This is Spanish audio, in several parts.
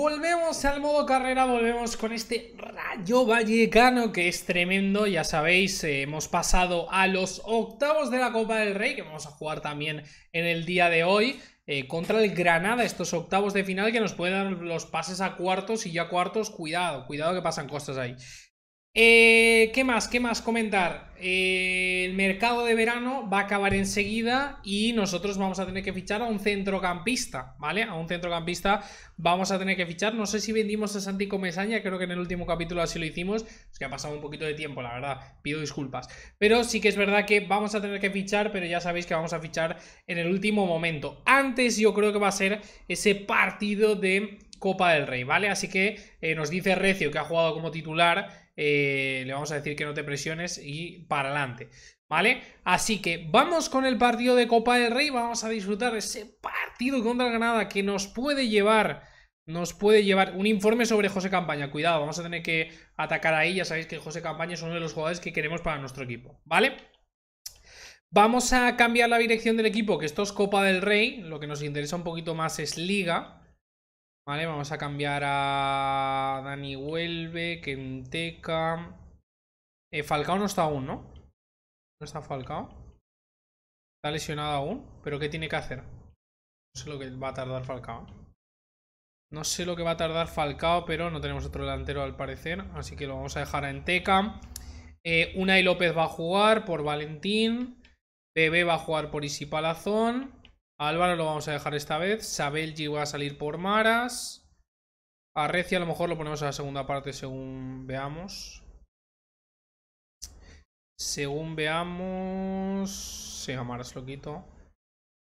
Volvemos al modo carrera, volvemos con este Rayo Vallecano que es tremendo, ya sabéis, eh, hemos pasado a los octavos de la Copa del Rey que vamos a jugar también en el día de hoy eh, contra el Granada, estos octavos de final que nos pueden dar los pases a cuartos y ya cuartos, cuidado, cuidado que pasan cosas ahí. Eh, ¿Qué más? ¿Qué más comentar? Eh, el mercado de verano va a acabar enseguida y nosotros vamos a tener que fichar a un centrocampista, ¿vale? A un centrocampista vamos a tener que fichar. No sé si vendimos a Santi Comesaña, creo que en el último capítulo así lo hicimos. Es que ha pasado un poquito de tiempo, la verdad. Pido disculpas. Pero sí que es verdad que vamos a tener que fichar, pero ya sabéis que vamos a fichar en el último momento. Antes yo creo que va a ser ese partido de Copa del Rey, ¿vale? Así que eh, nos dice Recio que ha jugado como titular eh, le vamos a decir que no te presiones y para adelante. ¿Vale? Así que vamos con el partido de Copa del Rey, vamos a disfrutar ese partido contra Granada que nos puede llevar nos puede llevar un informe sobre José Campaña. Cuidado, vamos a tener que atacar ahí. Ya sabéis que José Campaña es uno de los jugadores que queremos para nuestro equipo, ¿vale? Vamos a cambiar la dirección del equipo, que esto es Copa del Rey. Lo que nos interesa un poquito más es Liga. Vale, vamos a cambiar a Dani Huelve, en Eh, Falcao no está aún, ¿no? No está Falcao. Está lesionado aún. ¿Pero qué tiene que hacer? No sé lo que va a tardar Falcao. No sé lo que va a tardar Falcao, pero no tenemos otro delantero al parecer. Así que lo vamos a dejar a Enteca. Una eh, Unai López va a jugar por Valentín. Bebé va a jugar por Isipalazón. Álvaro lo vamos a dejar esta vez. Sabelji va a salir por Maras. A Reci a lo mejor lo ponemos a la segunda parte según veamos. Según veamos... Sí, a Maras lo quito.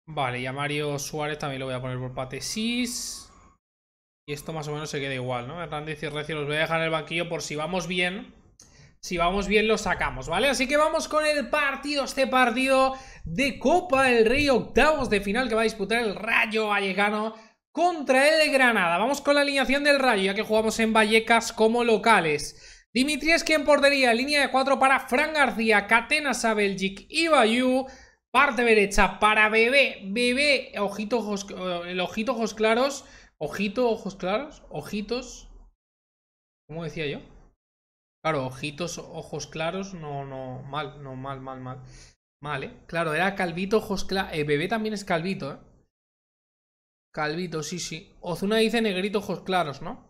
Vale, y a Mario Suárez también lo voy a poner por Patesis. Y esto más o menos se queda igual, ¿no? Hernández y Recio los voy a dejar en el banquillo por si vamos bien si vamos bien lo sacamos, ¿vale? Así que vamos con el partido, este partido de Copa del Rey, octavos de final que va a disputar el Rayo Vallecano contra el Granada. Vamos con la alineación del Rayo, ya que jugamos en Vallecas como locales. Dimitri es quien portería, línea de 4 para Fran García, Catena a y Bayou. Parte derecha para Bebé, Bebé, ojito, el ojito, ojos claros, ojito, ojos claros, ojitos. ¿Cómo decía yo? Claro, ojitos, ojos claros, no, no, mal, no, mal, mal, mal. Mal, Claro, era calvito, ojos claros. El eh, bebé también es calvito, ¿eh? Calvito, sí, sí. Ozuna dice negrito, ojos claros, ¿no?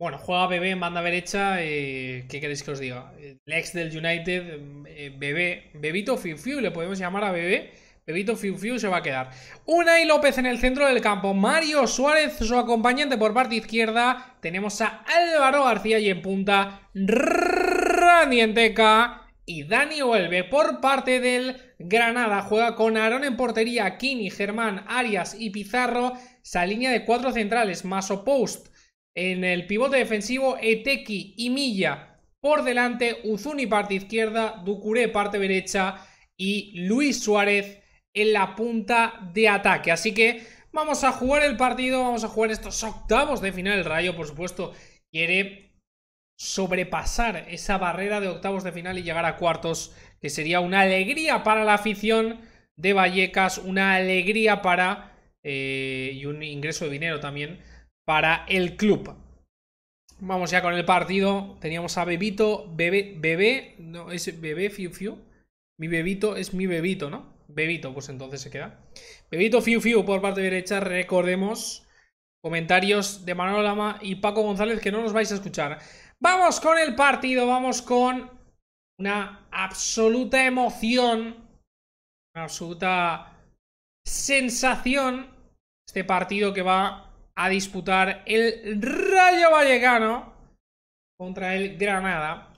Bueno, juega Bebé en banda derecha. Eh, ¿Qué queréis que os diga? El ex del United, mm, eh, Bebé. Bebito Fiu, Fiu le podemos llamar a Bebé. Bebito Fiu Fiu se va a quedar. Una y López en el centro del campo. Mario Suárez, su acompañante por parte izquierda. Tenemos a Álvaro García y en punta. Randy Y Dani vuelve por parte del Granada. Juega con Aarón en portería. Kini, Germán, Arias y Pizarro. Esa línea de cuatro centrales. Maso Post. En el pivote defensivo, Etequi y Milla por delante, Uzuni parte izquierda, Ducuré parte derecha y Luis Suárez en la punta de ataque. Así que vamos a jugar el partido, vamos a jugar estos octavos de final. El Rayo, por supuesto, quiere sobrepasar esa barrera de octavos de final y llegar a cuartos, que sería una alegría para la afición de Vallecas, una alegría para... Eh, y un ingreso de dinero también para el club. Vamos ya con el partido. Teníamos a Bebito, Bebé, Bebé, no, es Bebé Fiu Fiu. Mi bebito es mi bebito, ¿no? Bebito, pues entonces se queda. Bebito Fiu Fiu por parte derecha, recordemos. Comentarios de Manuel Lama y Paco González que no nos vais a escuchar. Vamos con el partido, vamos con una absoluta emoción, una absoluta sensación. Este partido que va a disputar el Rayo Vallecano contra el Granada.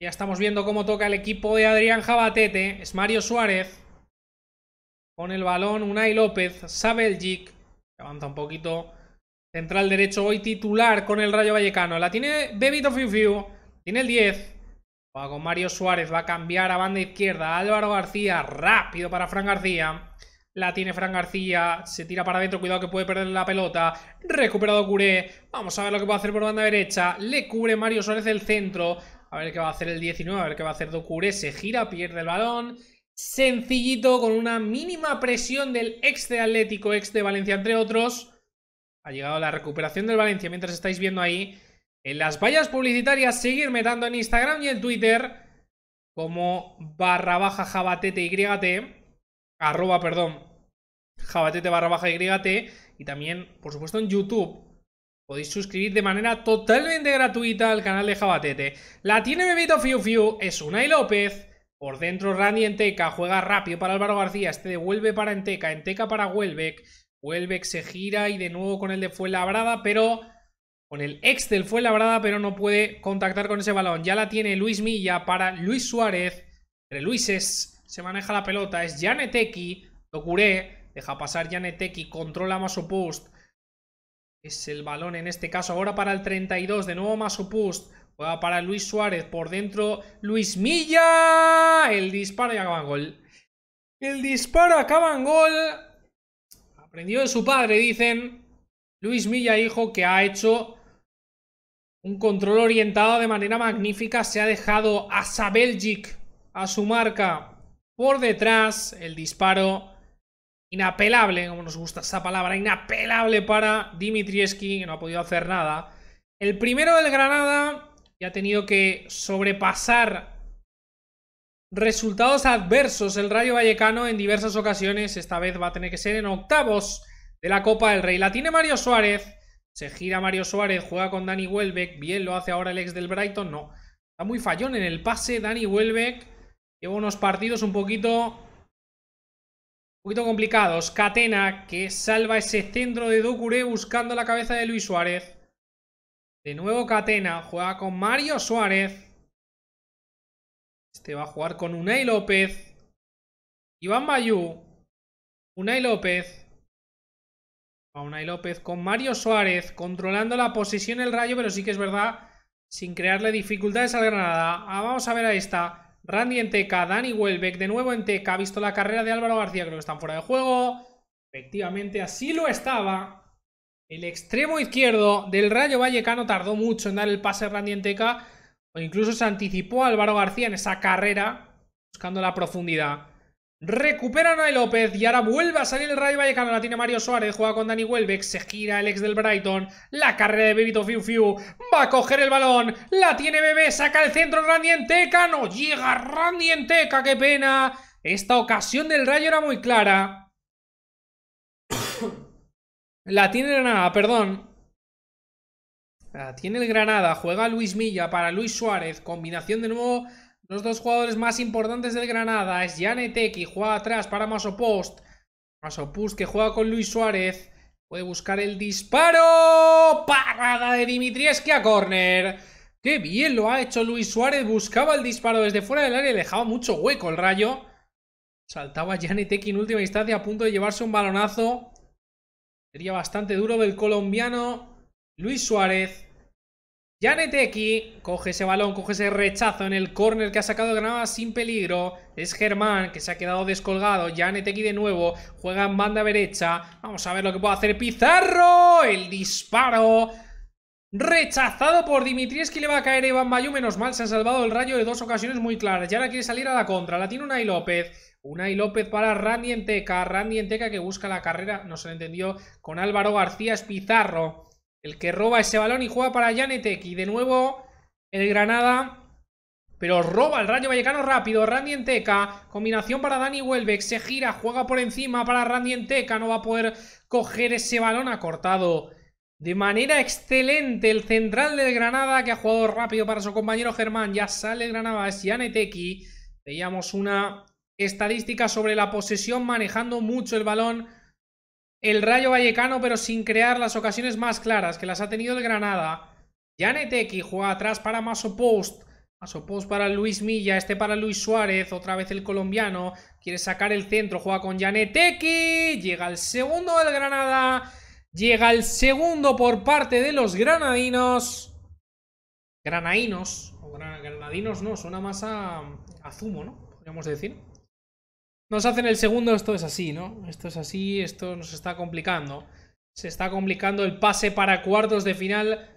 Ya estamos viendo cómo toca el equipo de Adrián Jabatete. Es Mario Suárez. Con el balón Unai López, Sabeljic. Avanza un poquito. Central derecho hoy titular con el Rayo Vallecano. La tiene Bebito Fiu Tiene el 10. Va con Mario Suárez. Va a cambiar a banda izquierda. Álvaro García. Rápido para Fran García. La tiene Fran García. Se tira para adentro. Cuidado que puede perder la pelota. Recuperado Curé. Vamos a ver lo que puede hacer por banda derecha. Le cubre Mario Suárez el centro. A ver qué va a hacer el 19, a ver qué va a hacer Docure Se gira, pierde el balón. Sencillito, con una mínima presión del ex de Atlético, ex de Valencia, entre otros. Ha llegado la recuperación del Valencia mientras estáis viendo ahí. En las vallas publicitarias, seguirme tanto en Instagram y en Twitter como barra baja jabatete y arroba, perdón, jabatete barra baja yt, y también, por supuesto, en YouTube Podéis suscribir de manera totalmente gratuita al canal de Jabatete. La tiene Bebito Fiu Fiu, es Unai López. Por dentro Randy Enteca, juega rápido para Álvaro García, este devuelve para Enteca, Enteca para Huelbeck. Huelbeck se gira y de nuevo con el de labrada pero... Con el ex del labrada pero no puede contactar con ese balón. Ya la tiene Luis Milla para Luis Suárez. Entre Luises se maneja la pelota, es Lo curé. deja pasar Janeteki, controla más Masopost. Es el balón en este caso ahora para el 32. De nuevo Masupust. Juega para Luis Suárez. Por dentro Luis Milla. El disparo y acaba en gol. El disparo acaba en gol. Aprendió de su padre, dicen. Luis Milla, hijo, que ha hecho un control orientado de manera magnífica. Se ha dejado a Sabeljic, a su marca, por detrás. El disparo inapelable, como nos gusta esa palabra, inapelable para Dimitrieski, que no ha podido hacer nada. El primero del Granada ya ha tenido que sobrepasar resultados adversos el Rayo Vallecano en diversas ocasiones. Esta vez va a tener que ser en octavos de la Copa del Rey. La tiene Mario Suárez. Se gira Mario Suárez, juega con Dani Welbeck. Bien lo hace ahora el ex del Brighton. No. Está muy fallón en el pase Dani Welbeck. Lleva unos partidos un poquito poquito complicados. Catena que salva ese centro de Ducuré buscando la cabeza de Luis Suárez. De nuevo Catena juega con Mario Suárez. Este va a jugar con Unai López. Iván Bayú. Unai López. A Unai López con Mario Suárez. Controlando la posición el rayo, pero sí que es verdad. Sin crearle dificultades al Granada. Ah, vamos a ver a esta. Randy Enteca, Dani Welbeck de nuevo en Teca, ha visto la carrera de Álvaro García, creo que están fuera de juego. Efectivamente, así lo estaba. El extremo izquierdo del Rayo Vallecano tardó mucho en dar el pase a Randy Enteca, o incluso se anticipó Álvaro García en esa carrera, buscando la profundidad. Recuperan a López y ahora vuelve a salir el Rayo Vallecano. La tiene Mario Suárez, juega con Dani Welbeck, se gira el ex del Brighton. La carrera de Bebito Fiu Fiu va a coger el balón. La tiene Bebé, saca el centro Randy Enteca. No llega Randy Enteca, qué pena. Esta ocasión del Rayo era muy clara. la tiene Granada, perdón. La tiene el Granada, juega Luis Milla para Luis Suárez. Combinación de nuevo los dos jugadores más importantes del Granada es Janetek y juega atrás para Masopost. Masopost que juega con Luis Suárez. Puede buscar el disparo. Parada de Dimitrieski a córner. Qué bien lo ha hecho Luis Suárez. Buscaba el disparo desde fuera del área y dejaba mucho hueco el rayo. Saltaba Janetek en última instancia a punto de llevarse un balonazo. Sería bastante duro del colombiano Luis Suárez aquí coge ese balón, coge ese rechazo en el córner que ha sacado Granada sin peligro. Es Germán que se ha quedado descolgado. aquí de nuevo juega en banda derecha. Vamos a ver lo que puede hacer Pizarro. El disparo. Rechazado por que le va a caer Iván Mayú. Menos mal, se ha salvado el rayo de dos ocasiones muy claras. Y ahora quiere salir a la contra. La tiene Unai López. Unai López para Randy Enteca. Randy Enteca que busca la carrera, no se lo entendió, con Álvaro García es Pizarro el que roba ese balón y juega para Yaneteki. de nuevo el Granada. Pero roba el Rayo Vallecano rápido. Randy Enteca. Combinación para Dani Welbeck. Se gira, juega por encima para Randy Enteca. No va a poder coger ese balón ha cortado De manera excelente el central del Granada que ha jugado rápido para su compañero Germán. Ya sale el Granada, es Yaneteki. Veíamos una estadística sobre la posesión manejando mucho el balón el Rayo Vallecano, pero sin crear las ocasiones más claras que las ha tenido el Granada. Janeteki juega atrás para Masopost. Masopost Post para Luis Milla, este para Luis Suárez, otra vez el colombiano. Quiere sacar el centro, juega con Janeteki. Llega el segundo del Granada. Llega el segundo por parte de los granadinos. Granadinos, O granadinos no, suena más a, a zumo, ¿no? Podríamos decir. Nos hacen el segundo, esto es así, ¿no? Esto es así, esto nos está complicando. Se está complicando el pase para cuartos de final.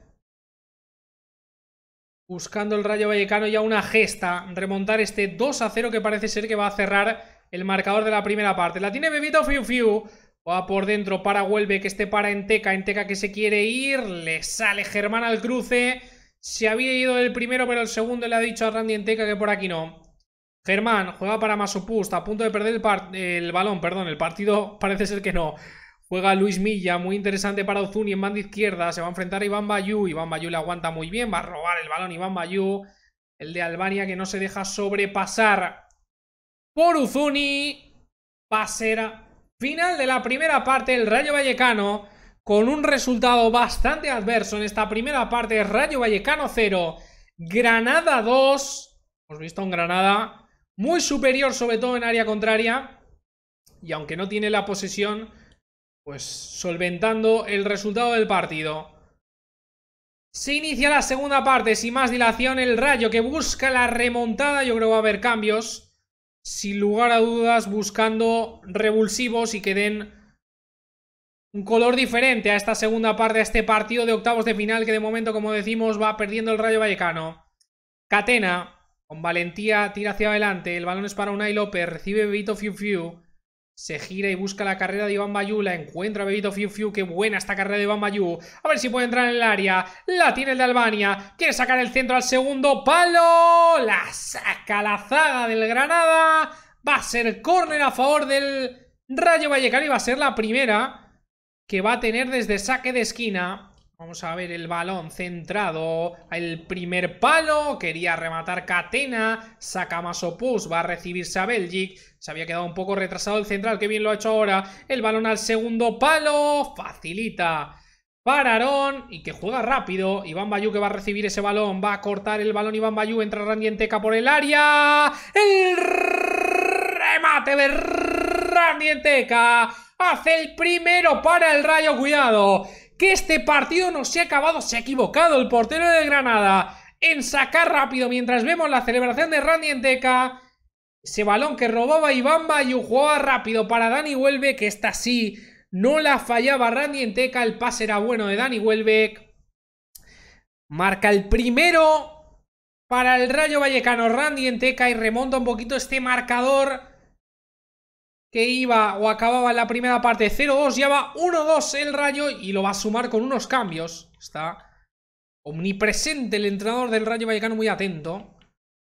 Buscando el Rayo Vallecano ya una gesta. Remontar este 2 a 0 que parece ser que va a cerrar el marcador de la primera parte. La tiene Bebito Fiu Fiu. Va por dentro para Huelve, que este para Enteca. Enteca que se quiere ir. Le sale Germán al cruce. Se había ido el primero, pero el segundo le ha dicho a Randy Enteca que por aquí no. Germán juega para Masopust, a punto de perder el, balón, perdón, el partido parece ser que no. Juega Luis Milla, muy interesante para Uzuni en banda izquierda, se va a enfrentar a Iván Bayú, Iván Bayú le aguanta muy bien, va a robar el balón Iván Bayú, el de Albania que no se deja sobrepasar por Uzuni, pasera. Final de la primera parte, el Rayo Vallecano con un resultado bastante adverso en esta primera parte, Rayo Vallecano 0, Granada 2, hemos visto en Granada muy superior, sobre todo en área contraria. Y aunque no tiene la posesión, pues solventando el resultado del partido. Se inicia la segunda parte, sin más dilación, el Rayo que busca la remontada, yo creo que va a haber cambios, sin lugar a dudas buscando revulsivos y que den un color diferente a esta segunda parte, a este partido de octavos de final que de momento, como decimos, va perdiendo el Rayo Vallecano. Catena, con valentía tira hacia adelante. El balón es para Unai López. Recibe Bebito Fiu Fiu. Se gira y busca la carrera de Iván Bayú. La encuentra Bebito Fiu Fiu. Qué buena esta carrera de Iván Bayú. A ver si puede entrar en el área. La tiene el de Albania. Quiere sacar el centro al segundo palo. La saca la zaga del Granada. Va a ser córner a favor del Rayo Vallecano y va a ser la primera que va a tener desde saque de esquina. Vamos a ver el balón centrado, al primer palo, quería rematar Catena, saca Masopus, va a recibirse a Belgic, se había quedado un poco retrasado el central, qué bien lo ha hecho ahora, el balón al segundo palo, facilita Pararon y que juega rápido, Iván Bayú que va a recibir ese balón, va a cortar el balón Iván Bayú, entra Randienteca por el área, el remate de Randienteca, hace el primero para el Rayo, cuidado, que este partido no se ha acabado, se ha equivocado el portero de Granada en sacar rápido mientras vemos la celebración de Randy Enteca. Ese balón que robaba Iván Bayu jugaba rápido para Dani Huelbeck, que esta sí no la fallaba Randy Enteca, el pase era bueno de Dani Huelbeck. Marca el primero para el Rayo Vallecano Randy Enteca y remonta un poquito este marcador que iba o acababa en la primera parte 0-2, ya va 1-2 el Rayo y lo va a sumar con unos cambios. Está omnipresente el entrenador del Rayo Vallecano muy atento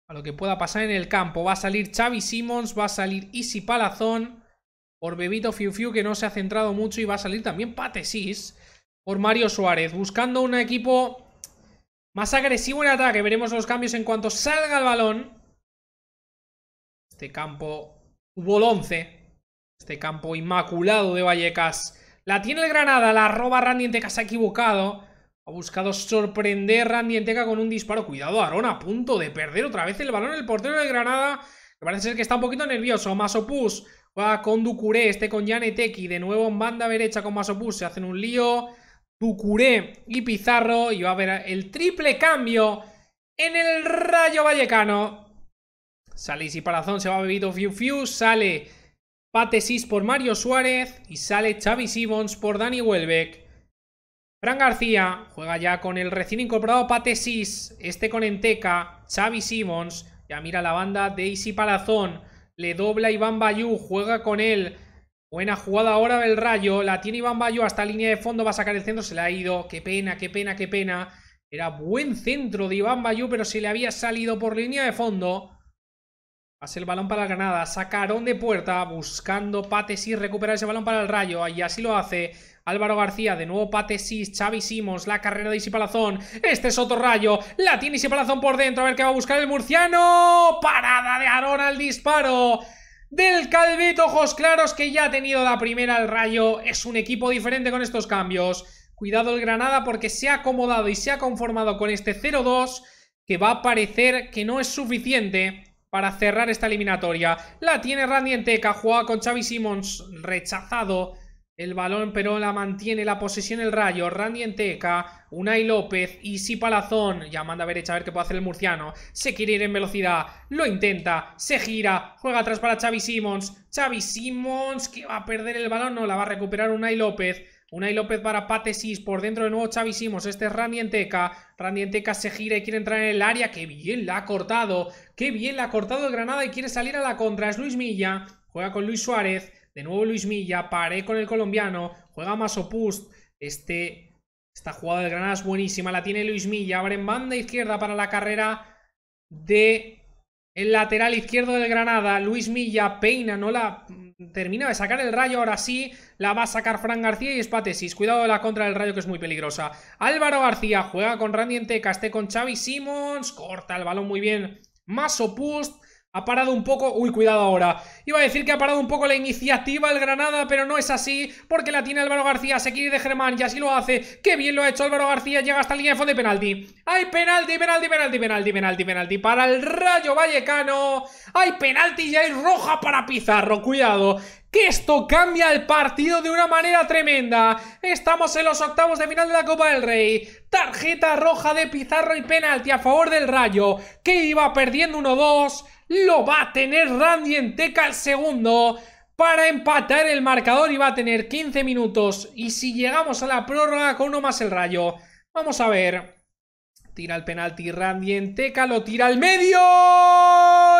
a lo que pueda pasar en el campo. Va a salir Xavi Simons, va a salir Isi Palazón por Bebito Fiu Fiu que no se ha centrado mucho y va a salir también Patesis por Mario Suárez, buscando un equipo más agresivo en ataque. Veremos los cambios en cuanto salga el balón. Este campo hubo el 11 este campo inmaculado de Vallecas. La tiene el Granada, la roba Randy se ha equivocado. Ha buscado sorprender Randy con un disparo. Cuidado, Arón, a punto de perder otra vez el balón. El portero de Granada, que parece ser que está un poquito nervioso. Masopus va con Ducuré, este con Janeteki. De nuevo en banda derecha con Masopus, se hacen un lío. Ducuré y Pizarro. Y va a haber el triple cambio en el Rayo Vallecano. Sale y Palazón, se va Bebito Fiu Fiu, sale Patesis por Mario Suárez y sale Xavi Simons por Dani Welbeck. Fran García juega ya con el recién incorporado Patesis, este con Enteca, Xavi Simons, ya mira la banda Daisy Palazón, le dobla Iván Bayú, juega con él. Buena jugada ahora del Rayo, la tiene Iván Bayú hasta línea de fondo, va a sacar el centro, se le ha ido, qué pena, qué pena, qué pena. Era buen centro de Iván Bayú, pero se le había salido por línea de fondo. Hace el balón para la Granada. Sacaron de puerta buscando Patesis recuperar ese balón para el Rayo. Y así lo hace Álvaro García. De nuevo Patesis, Xavi Simons. La carrera de Isipalazón. Este es otro Rayo. La tiene Isipalazón por dentro. A ver qué va a buscar el murciano. Parada de Arona al disparo. Del Calvito Ojos Claros que ya ha tenido la primera el Rayo. Es un equipo diferente con estos cambios. Cuidado el Granada porque se ha acomodado y se ha conformado con este 0-2 que va a parecer que no es suficiente para cerrar esta eliminatoria. La tiene Randy Enteca, juega con Xavi Simons, rechazado el balón, pero la mantiene la posesión el Rayo. Randy Enteca, Unai López, y Si Palazón. ya manda a derecha a ver qué puede hacer el murciano. Se quiere ir en velocidad, lo intenta, se gira, juega atrás para Xavi Simons. Xavi Simons que va a perder el balón, no la va a recuperar Unai López. Unai López para Patesis, por dentro de nuevo Chavisimos, este es Randy Enteca, se gira y quiere entrar en el área, qué bien la ha cortado, qué bien la ha cortado el Granada y quiere salir a la contra, es Luis Milla, juega con Luis Suárez, de nuevo Luis Milla, paré con el colombiano, juega Masopust, este, esta jugada del Granada es buenísima, la tiene Luis Milla, abre en banda izquierda para la carrera de el lateral izquierdo del Granada, Luis Milla, peina, no la termina de sacar el rayo, ahora sí la va a sacar Fran García y espátesis cuidado de la contra del rayo que es muy peligrosa. Álvaro García juega con Randy Enteca, con Xavi Simons, corta el balón muy bien, Más ha parado un poco... Uy, cuidado ahora. Iba a decir que ha parado un poco la iniciativa el Granada, pero no es así, porque la tiene Álvaro García, se quiere de Germán y así lo hace. ¡Qué bien lo ha hecho Álvaro García! Llega hasta la línea de fondo de penalti. ¡Hay penalti, penalti, penalti, penalti, penalti, penalti! Para el Rayo Vallecano. ¡Hay penalti y hay roja para Pizarro! ¡Cuidado! que esto cambia el partido de una manera tremenda. Estamos en los octavos de final de la Copa del Rey. Tarjeta roja de Pizarro y penalti a favor del Rayo, que iba perdiendo 1-2 lo va a tener Randy Enteca al segundo para empatar el marcador y va a tener 15 minutos. Y si llegamos a la prórroga con uno más el rayo, vamos a ver. Tira el penalti Randy Enteca... lo tira al medio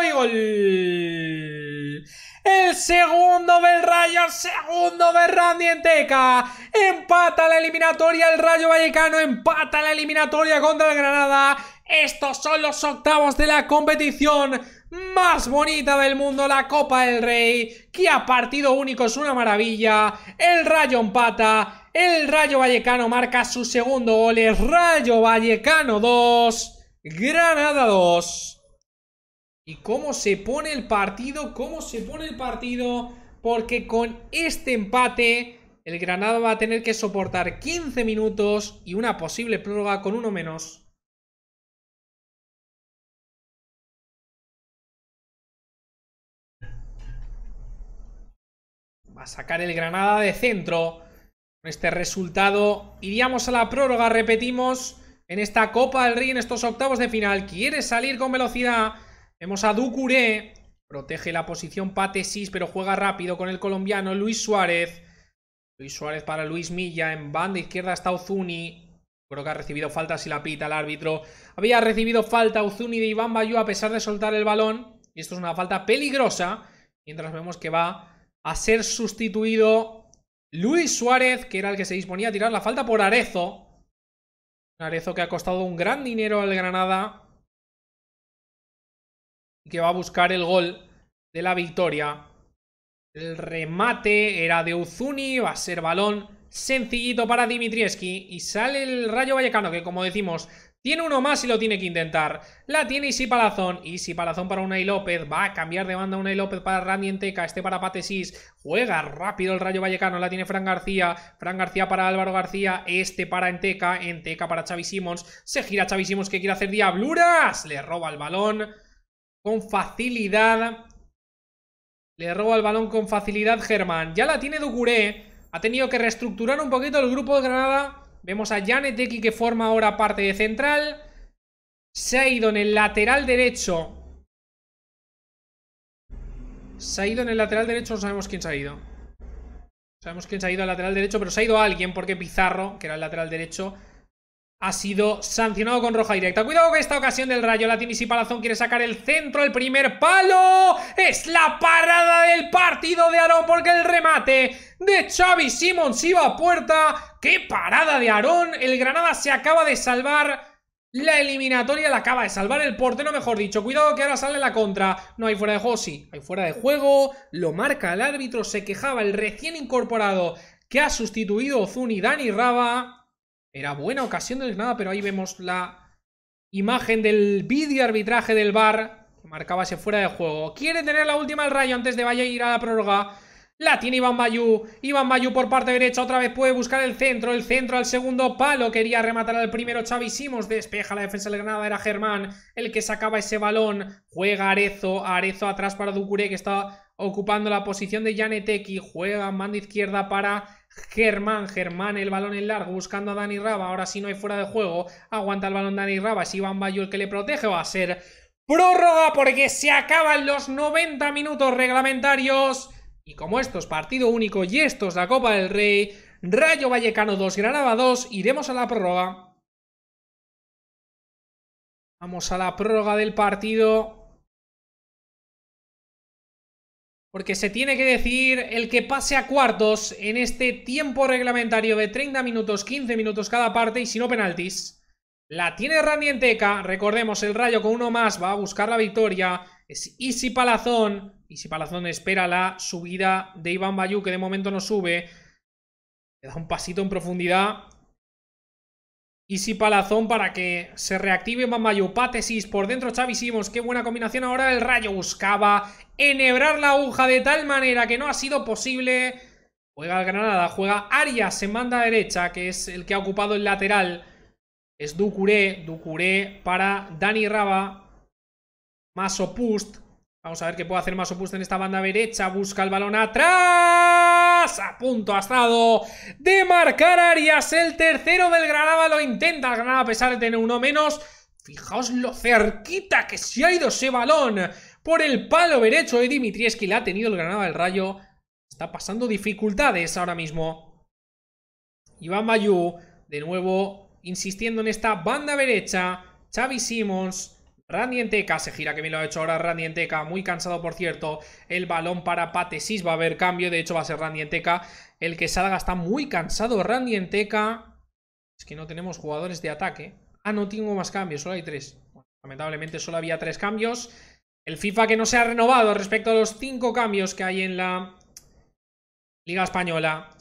y gol. El segundo del Rayo, segundo de Randy Enteca. Empata la eliminatoria el Rayo Vallecano, empata la eliminatoria contra el Granada. Estos son los octavos de la competición más bonita del mundo, la Copa del Rey, que a partido único es una maravilla, el Rayo empata, el Rayo Vallecano marca su segundo gol, es Rayo Vallecano 2, Granada 2. ¿Y cómo se pone el partido? ¿Cómo se pone el partido? Porque con este empate el Granada va a tener que soportar 15 minutos y una posible prórroga con uno menos. Va a sacar el Granada de centro. Con este resultado iríamos a la prórroga, repetimos, en esta Copa del Rey, en estos octavos de final. Quiere salir con velocidad. Vemos a Ducuré. Protege la posición Patesis, pero juega rápido con el colombiano Luis Suárez. Luis Suárez para Luis Milla. En banda izquierda está Uzuni. Creo que ha recibido falta si la pita el árbitro. Había recibido falta Uzuni de Iván Bayú a pesar de soltar el balón. Y esto es una falta peligrosa. Mientras vemos que va a ser sustituido Luis Suárez, que era el que se disponía a tirar la falta por Arezo. Arezo que ha costado un gran dinero al Granada y que va a buscar el gol de la victoria. El remate era de Uzuni, va a ser balón sencillito para Dimitrieski y sale el Rayo Vallecano que como decimos tiene uno más y lo tiene que intentar. La tiene Isi Palazón. si Palazón para Unai López. Va a cambiar de banda y López para Randy Enteca. Este para Patesis. Juega rápido el Rayo Vallecano. La tiene Fran García. Fran García para Álvaro García. Este para Enteca. Enteca para Xavi Simons. Se gira Xavi Simons que quiere hacer diabluras. Le roba el balón con facilidad. Le roba el balón con facilidad Germán. Ya la tiene Ducuré. Ha tenido que reestructurar un poquito el grupo de Granada Vemos a Janeteki que forma ahora parte de central. Se ha ido en el lateral derecho. Se ha ido en el lateral derecho, no sabemos quién se ha ido. Sabemos quién se ha ido al lateral derecho, pero se ha ido alguien porque Pizarro, que era el lateral derecho, ha sido sancionado con roja directa. Cuidado que esta ocasión del Rayo Latinis y Palazón quiere sacar el centro, el primer palo. Es la parada del partido de Aarón porque el remate de Xavi Simons iba a puerta. ¡Qué parada de Aarón! El Granada se acaba de salvar. La eliminatoria la acaba de salvar el portero, mejor dicho. Cuidado que ahora sale la contra. No hay fuera de juego, sí. Hay fuera de juego. Lo marca el árbitro. Se quejaba el recién incorporado que ha sustituido Zuni Dani Raba. Era buena ocasión del Granada, pero ahí vemos la imagen del vídeo arbitraje del VAR que marcaba ese fuera de juego. Quiere tener la última el rayo antes de vaya ir a la prórroga. La tiene Iván Bayú. Iván Bayú por parte derecha otra vez puede buscar el centro. El centro al segundo palo. Quería rematar al primero Xavi Simos. Despeja la defensa del Granada. Era Germán el que sacaba ese balón. Juega Arezo. Arezo atrás para Ducuré que está ocupando la posición de Janetequi Juega mando izquierda para Germán, Germán, el balón en largo, buscando a Dani Raba. Ahora si no hay fuera de juego. Aguanta el balón Dani Raba. Si Iván Bayo el que le protege. Va a ser prórroga porque se acaban los 90 minutos reglamentarios. Y como esto es partido único y esto es la Copa del Rey, Rayo Vallecano 2, Granada 2, iremos a la prórroga. Vamos a la prórroga del partido. porque se tiene que decir el que pase a cuartos en este tiempo reglamentario de 30 minutos, 15 minutos cada parte y si no penaltis. La tiene Randy recordemos, el Rayo con uno más va a buscar la victoria. Es Easy Palazón, Easy Palazón espera la subida de Iván Bayú, que de momento no sube. Le da un pasito en profundidad, si Palazón para que se reactive Pátesis por dentro Chavisimos. Qué buena combinación ahora. El rayo buscaba enhebrar la aguja de tal manera que no ha sido posible. Juega el Granada, juega Arias en manda derecha, que es el que ha ocupado el lateral. Es Ducuré, Ducuré para Dani Raba. Masopust. Vamos a ver qué puede hacer Masopust en esta banda derecha. Busca el balón atrás a punto ha estado de marcar Arias, el tercero del Granada, lo intenta el Granada a pesar de tener uno menos. Fijaos lo cerquita que se ha ido ese balón por el palo derecho de Dimitrieski, le ha tenido el Granada el Rayo. Está pasando dificultades ahora mismo. Iván mayú de nuevo, insistiendo en esta banda derecha. Xavi Simons, Randy Enteca se gira que me lo ha hecho ahora Randy Enteca, muy cansado por cierto, el balón para Patesis, va a haber cambio, de hecho va a ser Randy el que salga, está muy cansado Randy es que no tenemos jugadores de ataque, ah no tengo más cambios, solo hay tres, lamentablemente solo había tres cambios, el FIFA que no se ha renovado respecto a los cinco cambios que hay en la Liga Española,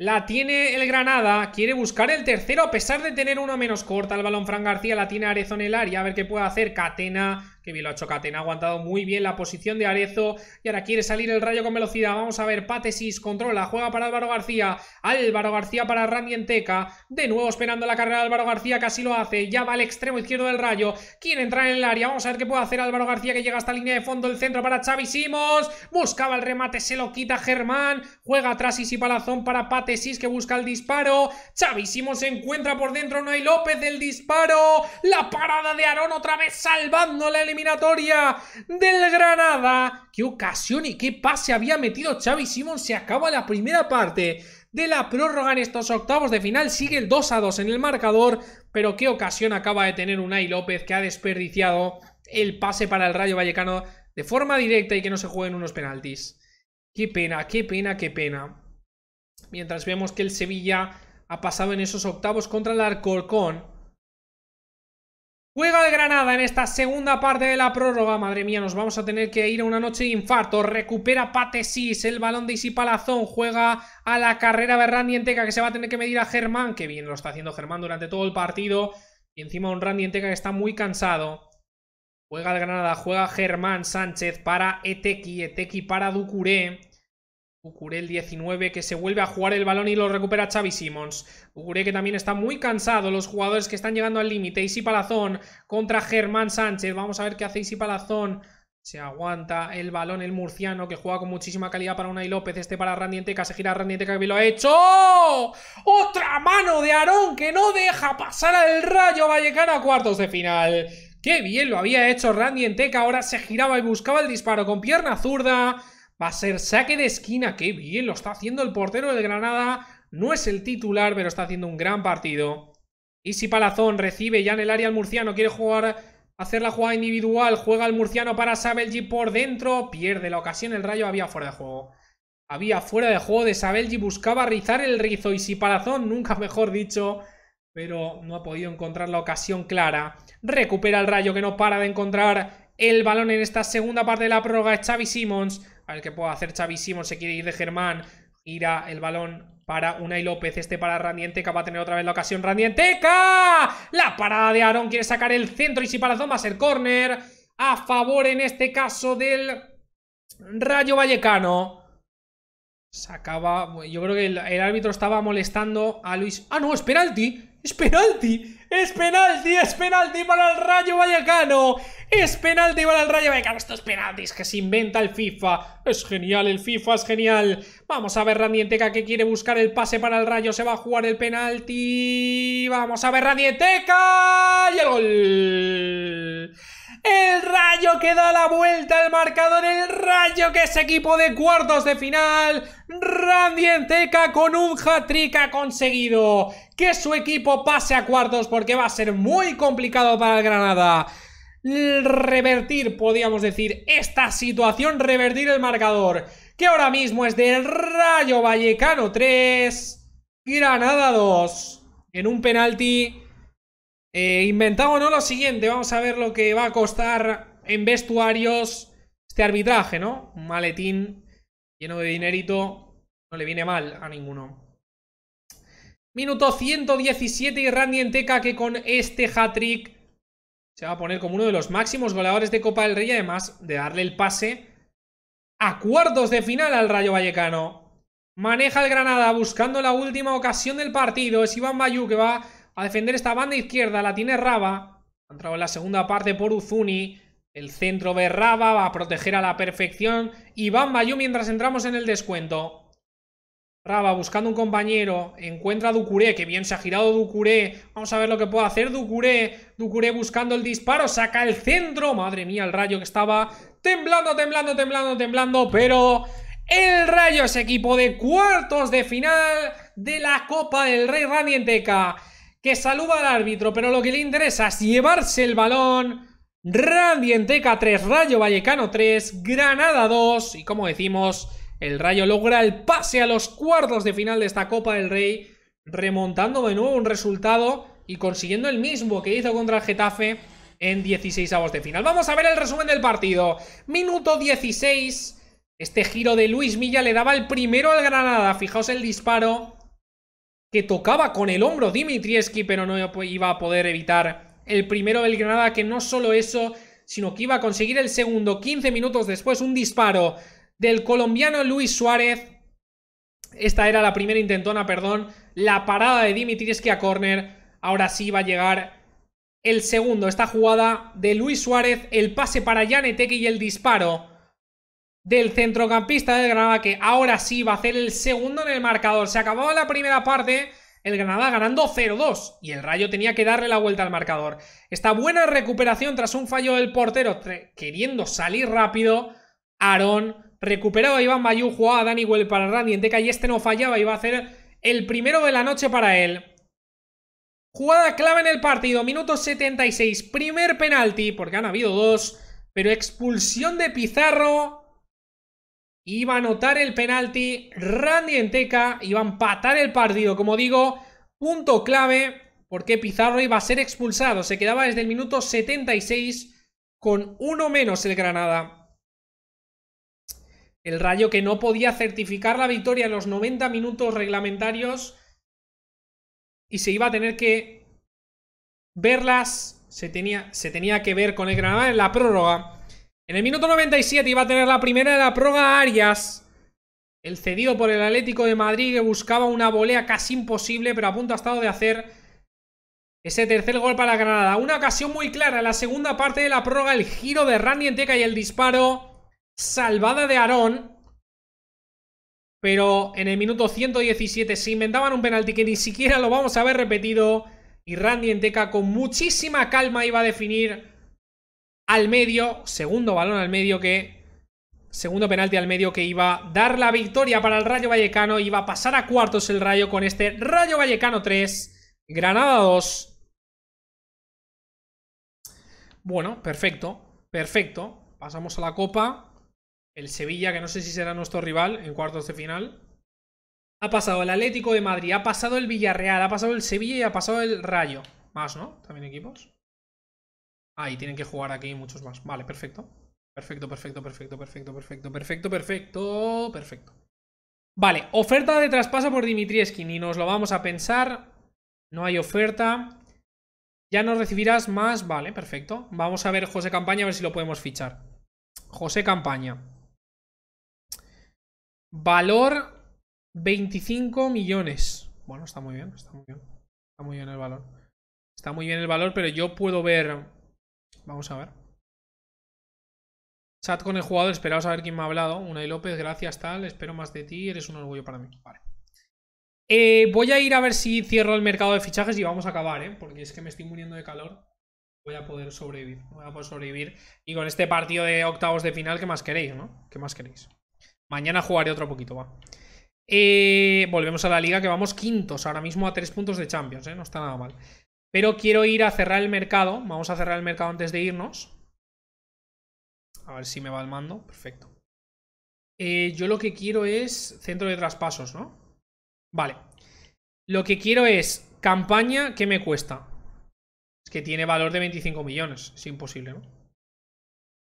la tiene el Granada, quiere buscar el tercero a pesar de tener uno menos corta. El balón Fran García la tiene en el área, a ver qué puede hacer. Catena que bien lo ha hecho Ha aguantado muy bien la posición de Arezo. Y ahora quiere salir el rayo con velocidad. Vamos a ver. Patesis controla. Juega para Álvaro García. Álvaro García para Randy Enteca. De nuevo esperando la carrera de Álvaro García. Casi lo hace. Ya va al extremo izquierdo del rayo. Quiere entrar en el área. Vamos a ver qué puede hacer Álvaro García que llega hasta línea de fondo. El centro para Xavi Buscaba el remate. Se lo quita Germán. Juega atrás y palazón para Patesis que busca el disparo. Xavi se encuentra por dentro. No hay López. del disparo. La parada de Arón otra vez salvándole el eliminatoria del Granada. Qué ocasión y qué pase había metido Xavi Simón. Se acaba la primera parte de la prórroga en estos octavos de final. Sigue el 2 a 2 en el marcador, pero qué ocasión acaba de tener Unai López que ha desperdiciado el pase para el Rayo Vallecano de forma directa y que no se jueguen unos penaltis. Qué pena, qué pena, qué pena. Mientras vemos que el Sevilla ha pasado en esos octavos contra el Alcorcón Juega el Granada en esta segunda parte de la prórroga. Madre mía, nos vamos a tener que ir a una noche de infarto. Recupera Patesis, el balón de Isi Palazón. Juega a la carrera Randy Enteca que se va a tener que medir a Germán. Que bien lo está haciendo Germán durante todo el partido. Y encima un Randy Enteca que está muy cansado. Juega el Granada, juega Germán Sánchez para Etequi. Etequi para Ducuré el 19 que se vuelve a jugar el balón y lo recupera Xavi Simons. Ucuré que también está muy cansado, los jugadores que están llegando al límite. Isi Palazón contra Germán Sánchez. Vamos a ver qué hace Isi Palazón. Se aguanta el balón el murciano que juega con muchísima calidad para Unai López. Este para Randy Enteca, se gira Randy Enteca que lo ha hecho. Otra mano de Aarón que no deja pasar al Rayo Vallecano a cuartos de final. Qué bien lo había hecho Randy Enteca. Ahora se giraba y buscaba el disparo con pierna zurda. Va a ser saque de esquina. ¡Qué bien! Lo está haciendo el portero del Granada. No es el titular, pero está haciendo un gran partido. Y si Palazón recibe ya en el área al murciano, quiere jugar, hacer la jugada individual, juega al murciano para Sabelji por dentro, pierde la ocasión, el rayo había fuera de juego. Había fuera de juego de Sabelji, buscaba rizar el rizo y si Palazón, nunca mejor dicho, pero no ha podido encontrar la ocasión clara. Recupera el rayo que no para de encontrar el balón en esta segunda parte de la prórroga, Xavi Simons. A que qué hacer chavísimo. Se quiere ir de Germán. Irá el balón para Unai López. Este para Randienteca. Va a tener otra vez la ocasión. ¡Randienteca! La parada de Aaron, Quiere sacar el centro. Y si para Zoma el córner. A favor en este caso del Rayo Vallecano. Sacaba. Yo creo que el, árbitro estaba molestando a Luis. ¡Ah, no! ¡Es penalti! ¡Es penalti! Es penalti, es penalti para el Rayo Vallecano. Es penalti para el Rayo Vallecano. Estos penaltis que se inventa el FIFA. Es genial, el FIFA es genial. Vamos a ver Ranienteca, que quiere buscar el pase para el Rayo. Se va a jugar el penalti. Vamos a ver Ranienteca. Y el gol. El Rayo que da la vuelta al marcador, el Rayo que es equipo de cuartos de final. Randy con un hat-trick ha conseguido que su equipo pase a cuartos porque va a ser muy complicado para el Granada. Revertir, podríamos decir, esta situación, revertir el marcador, que ahora mismo es del Rayo Vallecano 3, Granada 2, en un penalti eh, inventado o no lo siguiente, vamos a ver lo que va a costar en vestuarios este arbitraje, ¿no? Un maletín lleno de dinerito no le viene mal a ninguno. Minuto 117 y Randy Enteca que con este hat-trick se va a poner como uno de los máximos goleadores de Copa del Rey, además de darle el pase a cuartos de final al Rayo Vallecano. Maneja el Granada buscando la última ocasión del partido. Es Iván Bayú que va a defender esta banda izquierda. La tiene Raba. Ha entrado en la segunda parte por Uzuni. El centro de Raba va a proteger a la perfección. Y Mayu mientras entramos en el descuento. Raba buscando un compañero, encuentra a Ducuré, que bien se ha girado Ducuré, vamos a ver lo que puede hacer Ducuré, Ducuré buscando el disparo, saca el centro, madre mía el rayo que estaba temblando, temblando, temblando, temblando, pero el rayo es equipo de cuartos de final de la Copa del Rey Ranienteca que saluda al árbitro, pero lo que le interesa es llevarse el balón. Randy Enteca 3, Rayo Vallecano 3, Granada 2 y como decimos, el Rayo logra el pase a los cuartos de final de esta Copa del Rey, remontando de nuevo un resultado y consiguiendo el mismo que hizo contra el Getafe en 16 avos de final. Vamos a ver el resumen del partido. Minuto 16, este giro de Luis Milla le daba el primero al Granada, fijaos el disparo que tocaba con el hombro Dimitrieski, pero no iba a poder evitar el primero del Granada, que no solo eso, sino que iba a conseguir el segundo. 15 minutos después, un disparo del colombiano Luis Suárez. Esta era la primera intentona, perdón. La parada de Dimitrieski a córner. Ahora sí va a llegar el segundo. Esta jugada de Luis Suárez, el pase para Yaneteque y el disparo del centrocampista del Granada que ahora sí va a hacer el segundo en el marcador. Se acababa la primera parte, el Granada ganando 0-2 y el Rayo tenía que darle la vuelta al marcador. Esta buena recuperación tras un fallo del portero queriendo salir rápido, Aarón recuperaba a Iván Bayú, jugaba a Dani Huel para Randy Enteca y este no fallaba, va a hacer el primero de la noche para él. Jugada clave en el partido, minuto 76, primer penalti, porque han habido dos, pero expulsión de Pizarro Iba a anotar el penalti. Randy Enteca iba a empatar el partido. Como digo, punto clave porque Pizarro iba a ser expulsado. Se quedaba desde el minuto 76 con uno menos el Granada. El Rayo que no podía certificar la victoria en los 90 minutos reglamentarios y se iba a tener que verlas, se tenía, se tenía que ver con el Granada en la prórroga. En el minuto 97 iba a tener la primera de la proga Arias. El cedido por el Atlético de Madrid que buscaba una volea casi imposible, pero a punto ha estado de hacer ese tercer gol para Granada. Una ocasión muy clara en la segunda parte de la proga, el giro de Randy Enteca y el disparo salvada de Aarón. Pero en el minuto 117 se inventaban un penalti que ni siquiera lo vamos a ver repetido. Y Randy Enteca con muchísima calma iba a definir al medio, segundo balón al medio que... Segundo penalti al medio que iba a dar la victoria para el Rayo Vallecano. Iba a pasar a cuartos el Rayo con este Rayo Vallecano 3, Granada 2. Bueno, perfecto, perfecto. Pasamos a la Copa. El Sevilla, que no sé si será nuestro rival en cuartos de final. Ha pasado el Atlético de Madrid, ha pasado el Villarreal, ha pasado el Sevilla y ha pasado el Rayo. Más, ¿no? También equipos. Ah, tienen que jugar aquí muchos más. Vale, perfecto. Perfecto, perfecto, perfecto, perfecto, perfecto, perfecto, perfecto, perfecto. Vale, oferta de traspaso por Dimitrieski. Ni nos lo vamos a pensar. No hay oferta. Ya nos recibirás más. Vale, perfecto. Vamos a ver José Campaña, a ver si lo podemos fichar. José Campaña. Valor 25 millones. Bueno, está muy bien, está muy bien. Está muy bien el valor. Está muy bien el valor, pero yo puedo ver Vamos a ver. Chat con el jugador, esperaos a ver quién me ha hablado. y López, gracias, tal. Espero más de ti, eres un orgullo para mí. Vale. Eh, voy a ir a ver si cierro el mercado de fichajes y vamos a acabar, ¿eh? Porque es que me estoy muriendo de calor. Voy a poder sobrevivir. Voy a poder sobrevivir. Y con este partido de octavos de final, ¿qué más queréis, no? ¿Qué más queréis? Mañana jugaré otro poquito, va. Eh, volvemos a la liga que vamos quintos ahora mismo a tres puntos de Champions, ¿eh? No está nada mal. Pero quiero ir a cerrar el mercado. Vamos a cerrar el mercado antes de irnos. A ver si me va el mando. Perfecto. Eh, yo lo que quiero es centro de traspasos, ¿no? Vale. Lo que quiero es campaña que me cuesta. Es que tiene valor de 25 millones. Es imposible, ¿no?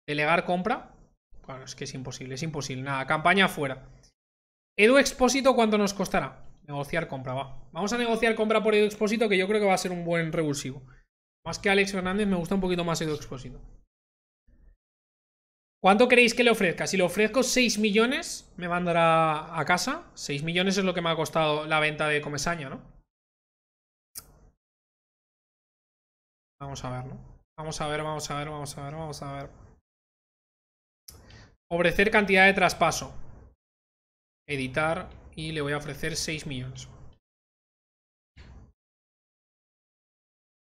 Delegar compra. Bueno, es que es imposible, es imposible. Nada, campaña fuera. Edu Expósito, ¿cuánto nos costará? Negociar compra, va. Vamos a negociar compra por Edo Expósito, que yo creo que va a ser un buen revulsivo. Más que Alex Hernández me gusta un poquito más Edo Expósito. ¿Cuánto queréis que le ofrezca? Si le ofrezco 6 millones, me mandará a casa. 6 millones es lo que me ha costado la venta de Comesaña, ¿no? Vamos a ver, ¿no? Vamos a ver, vamos a ver, vamos a ver, vamos a ver. Obrecer cantidad de traspaso. Editar y le voy a ofrecer 6 millones.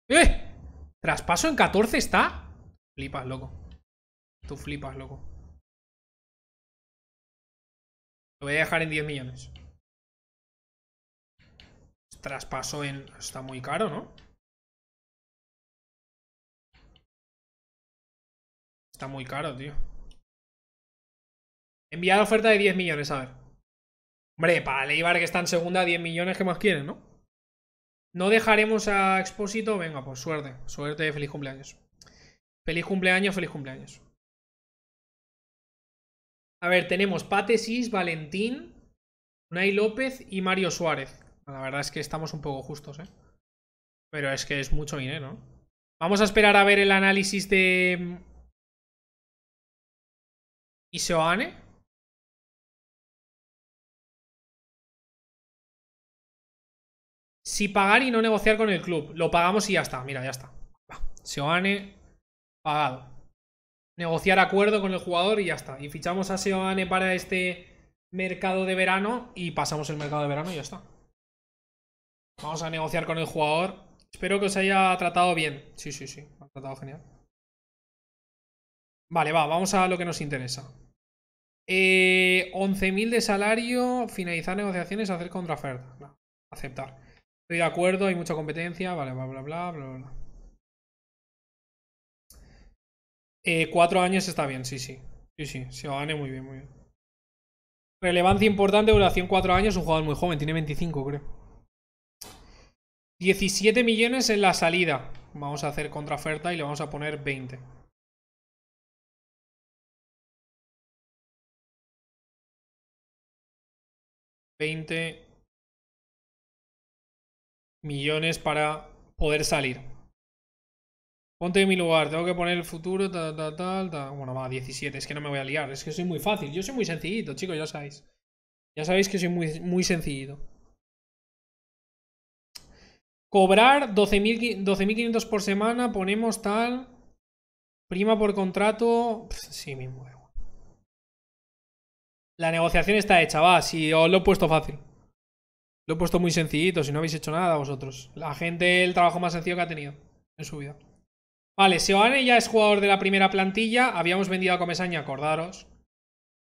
¡Eh! ¿Traspaso en 14 está? Flipas, loco. Tú flipas, loco. Lo voy a dejar en 10 millones. Traspaso en... Está muy caro, ¿no? Está muy caro, tío. Enviar oferta de 10 millones, a ver. Hombre, para Leibar que está en segunda, 10 millones que más quieren, ¿no? No dejaremos a Expósito. Venga, pues suerte. Suerte, feliz cumpleaños. Feliz cumpleaños, feliz cumpleaños. A ver, tenemos Patesis, Valentín, Nay López y Mario Suárez. La verdad es que estamos un poco justos, ¿eh? Pero es que es mucho dinero. Vamos a esperar a ver el análisis de... Isoane. Si pagar y no negociar con el club. Lo pagamos y ya está. Mira, ya está. Seoane, pagado. Negociar acuerdo con el jugador y ya está. Y fichamos a Seoane para este mercado de verano y pasamos el mercado de verano y ya está. Vamos a negociar con el jugador. Espero que os haya tratado bien. Sí, sí, sí. ha tratado genial. Vale, va. Vamos a lo que nos interesa. 11.000 eh, de salario. Finalizar negociaciones. Hacer contraoferta. aceptar. Estoy de acuerdo, hay mucha competencia, vale, bla, bla, bla, bla, bla. Eh, cuatro años está bien, sí, sí. Sí, sí, se lo gane muy bien, muy bien. Relevancia importante, duración cuatro años, un jugador muy joven, tiene 25, creo. 17 millones en la salida. Vamos a hacer contraoferta y le vamos a poner 20. 20 millones para poder salir. Ponte en mi lugar, tengo que poner el futuro, tal, Bueno, va, 17, es que no me voy a liar, es que soy muy fácil, yo soy muy sencillito, chicos, ya sabéis. Ya sabéis que soy muy, muy sencillito. Cobrar 12.500 por semana, ponemos tal. Prima por contrato. sí, mismo. La negociación está hecha, va, si os lo he puesto fácil. Lo he puesto muy sencillito, si no habéis hecho nada vosotros. La gente, el trabajo más sencillo que ha tenido en su vida. Vale, Seoane ya es jugador de la primera plantilla. Habíamos vendido a Comesaña, acordaros.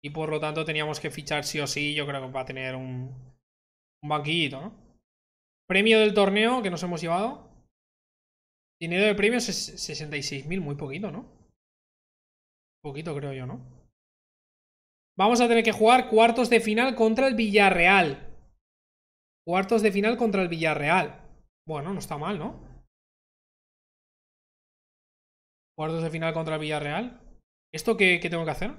Y por lo tanto teníamos que fichar sí o sí. Yo creo que va a tener un, un banquillito, ¿no? Premio del torneo que nos hemos llevado. Dinero de premios es 66.000, muy poquito, ¿no? Poquito creo yo, ¿no? Vamos a tener que jugar cuartos de final contra el Villarreal. Cuartos de final contra el Villarreal. Bueno, no está mal, ¿no? Cuartos de final contra el Villarreal. ¿Esto qué, tengo que hacer?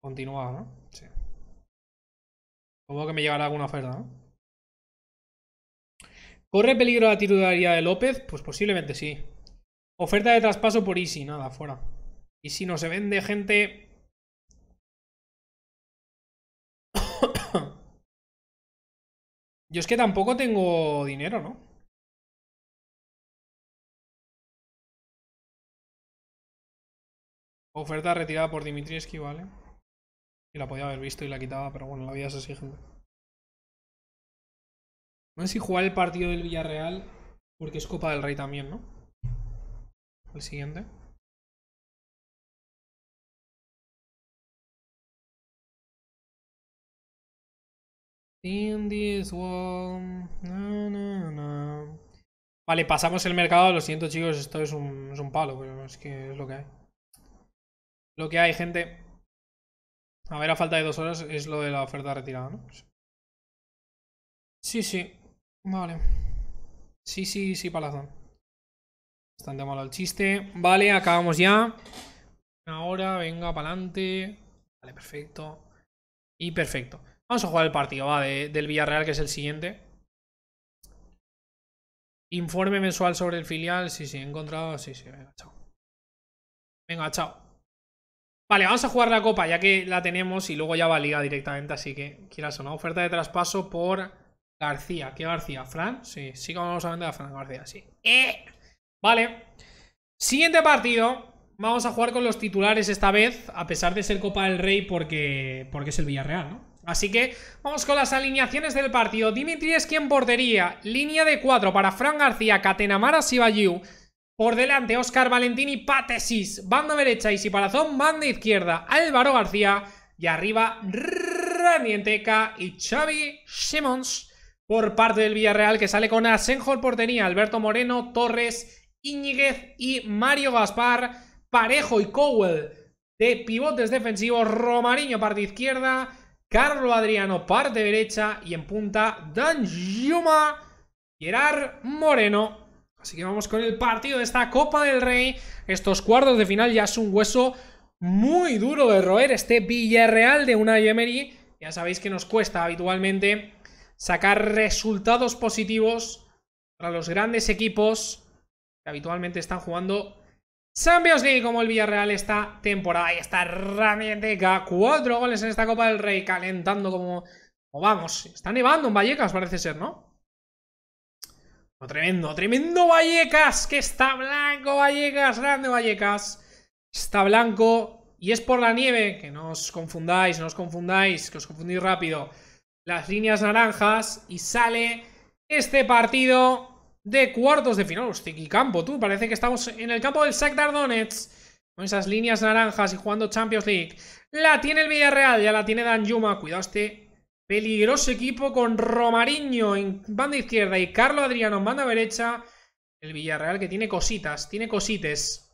Continuar, ¿no? Sí. Supongo que me llegará alguna oferta, ¿no? ¿Corre peligro la titularidad de López? Pues posiblemente sí. Oferta de traspaso por Easy, nada, fuera. Y si no se vende gente, Yo es que tampoco tengo dinero, ¿no? Oferta retirada por Dimitrievski, ¿vale? Y la podía haber visto y la quitaba, pero bueno, la vida es así, gente. No sé si jugar el partido del Villarreal, porque es Copa del Rey también, ¿no? El siguiente. In this world. Vale, pasamos el mercado. Lo siento, chicos, esto es un, es un palo, pero es que es lo que hay. Lo que hay, gente. A ver, a falta de dos horas es lo de la oferta retirada, ¿no? Sí, sí. Vale. Sí, sí, sí, palazón. Bastante malo el chiste. Vale, acabamos ya. Ahora, venga, pa'lante Vale, perfecto. Y perfecto. Vamos a jugar el partido, va, del Villarreal, que es el siguiente. Informe mensual sobre el filial. Sí, sí, he encontrado. Sí, sí, venga, chao. Venga, chao. Vale, vamos a jugar la copa, ya que la tenemos y luego ya va a liga directamente, así que quieras o no. Oferta de traspaso por García. ¿Qué García? ¿Fran? Sí, sí que vamos a vender a Fran García, sí. Eh. Vale. Siguiente partido. Vamos a jugar con los titulares esta vez, a pesar de ser Copa del Rey, porque, porque es el Villarreal, ¿no? Así que vamos con las alineaciones del partido. Dimitri quien portería, línea de 4 para Fran García, Catenamara, Sibayu. Por delante, Oscar Valentini, Patesis, banda derecha y Sipalazón, banda izquierda, Álvaro García. Y arriba, Randienteca y Xavi Simons. Por parte del Villarreal, que sale con Asenjo en portería, Alberto Moreno, Torres, Iñiguez y Mario Gaspar, Parejo y Cowell de pivotes defensivos, Romariño parte izquierda, Carlo Adriano, parte derecha y en punta Dan Yuma, Gerard Moreno. Así que vamos con el partido de esta Copa del Rey. Estos cuartos de final ya es un hueso muy duro de roer. Este Villarreal de una Emery. Ya sabéis que nos cuesta habitualmente sacar resultados positivos para los grandes equipos que habitualmente están jugando Champions League, como el Villarreal esta temporada y está a cuatro goles en esta Copa del Rey, calentando como, o vamos. Está nevando en Vallecas, parece ser, ¿no? No, tremendo, tremendo Vallecas, que está blanco Vallecas, grande Vallecas. Está blanco y es por la nieve, que no os confundáis, no os confundáis, que os confundís rápido. Las líneas naranjas y sale este partido de cuartos de final. Hostia, y campo, tú. Parece que estamos en el campo del Shakhtar Donetsk. Con esas líneas naranjas y jugando Champions League. La tiene el Villarreal, ya la tiene Dan Yuma. Cuidado este peligroso equipo con Romariño en banda izquierda y Carlo Adriano en banda derecha. El Villarreal que tiene cositas, tiene cosites.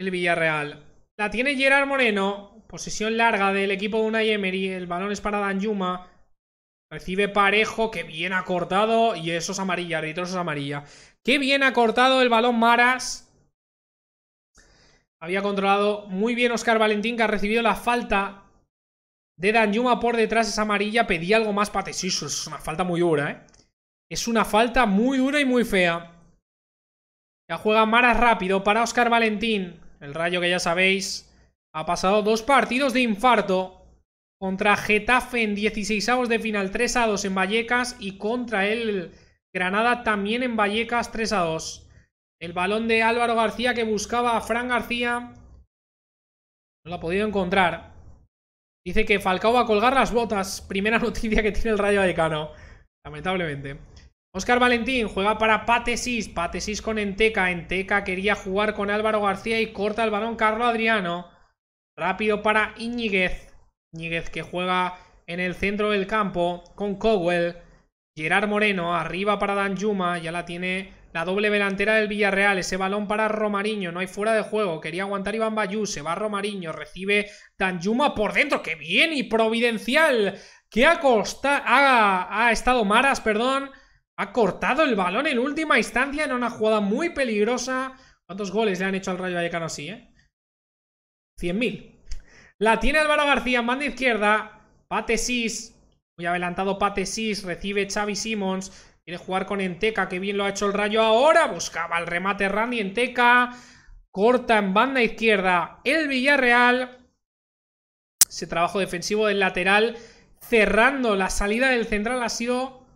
El Villarreal. La tiene Gerard Moreno. Posesión larga del equipo de Unai Emery. El balón es para Dan Yuma. Recibe parejo, que bien ha cortado. Y eso es amarilla, árbitro, es amarilla. Qué bien ha cortado el balón Maras. Había controlado muy bien Oscar Valentín, que ha recibido la falta de Yuma por detrás. Es amarilla, pedía algo más para sí, Es una falta muy dura, ¿eh? Es una falta muy dura y muy fea. Ya juega Maras rápido para Oscar Valentín. El rayo que ya sabéis. Ha pasado dos partidos de infarto contra Getafe en 16 avos de final 3 a 2 en Vallecas y contra el Granada también en Vallecas 3 a 2. El balón de Álvaro García que buscaba a Fran García no lo ha podido encontrar. Dice que Falcao va a colgar las botas. Primera noticia que tiene el Rayo Vallecano. Lamentablemente. Oscar Valentín juega para Patesis. Patesis con Enteca. Enteca quería jugar con Álvaro García y corta el balón Carlos Adriano. Rápido para Iñiguez. Níguez que juega en el centro del campo con Cowell. Gerard Moreno, arriba para Danjuma, ya la tiene la doble delantera del Villarreal, ese balón para Romariño, no hay fuera de juego, quería aguantar Iván Bayú, se va Romariño, recibe Danjuma por dentro, ¡Qué bien y providencial, que ha, costado, ha, ha estado Maras, perdón, ha cortado el balón en última instancia en una jugada muy peligrosa. ¿Cuántos goles le han hecho al Rayo Vallecano así, eh? 100.000. La tiene Álvaro García, en banda izquierda. Pate Muy adelantado Pate Sis. Recibe Xavi Simons. Quiere jugar con Enteca. que bien lo ha hecho el rayo ahora. Buscaba el remate Randy Enteca. Corta en banda izquierda el Villarreal. Ese trabajo defensivo del lateral. Cerrando la salida del central ha sido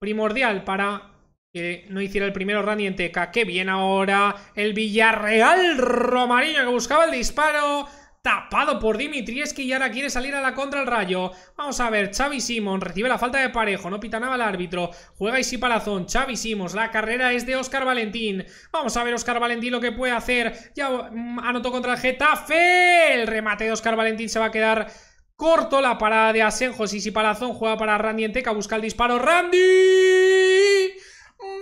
primordial para que no hiciera el primero Randy Enteca. Qué bien ahora el Villarreal Romariño que buscaba el disparo tapado por Dimitrieski y ahora quiere salir a la contra el Rayo. Vamos a ver, Xavi Simón recibe la falta de Parejo, no pita nada el árbitro. Juega Isi Palazón, Xavi Simón... la carrera es de Oscar Valentín. Vamos a ver Oscar Valentín lo que puede hacer. Ya mm, anotó contra el Getafe. El remate de Oscar Valentín se va a quedar corto. La parada de Asenjo, Isi Palazón juega para Randy Enteca, busca el disparo. ¡Randy!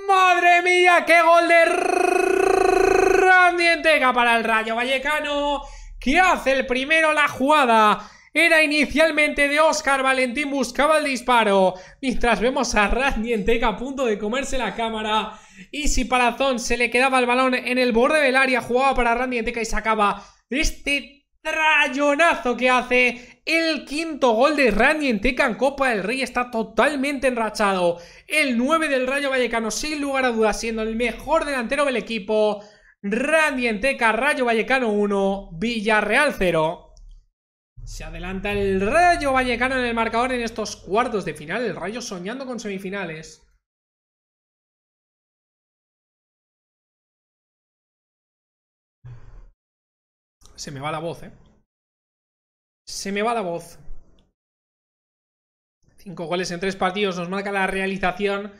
¡Madre mía, qué gol de Randy Enteca para el Rayo Vallecano! ¿Qué hace el primero la jugada. Era inicialmente de Oscar Valentín, buscaba el disparo. Mientras vemos a Randy Enteca a punto de comerse la cámara. Y si zón se le quedaba el balón en el borde del área, jugaba para Randy Enteca y sacaba este rayonazo que hace. El quinto gol de Randy Enteca en Copa del Rey está totalmente enrachado. El 9 del Rayo Vallecano, sin lugar a dudas, siendo el mejor delantero del equipo Randienteca, Rayo Vallecano 1, Villarreal 0. Se adelanta el Rayo Vallecano en el marcador en estos cuartos de final. El Rayo soñando con semifinales. Se me va la voz, ¿eh? Se me va la voz. Cinco goles en tres partidos nos marca la realización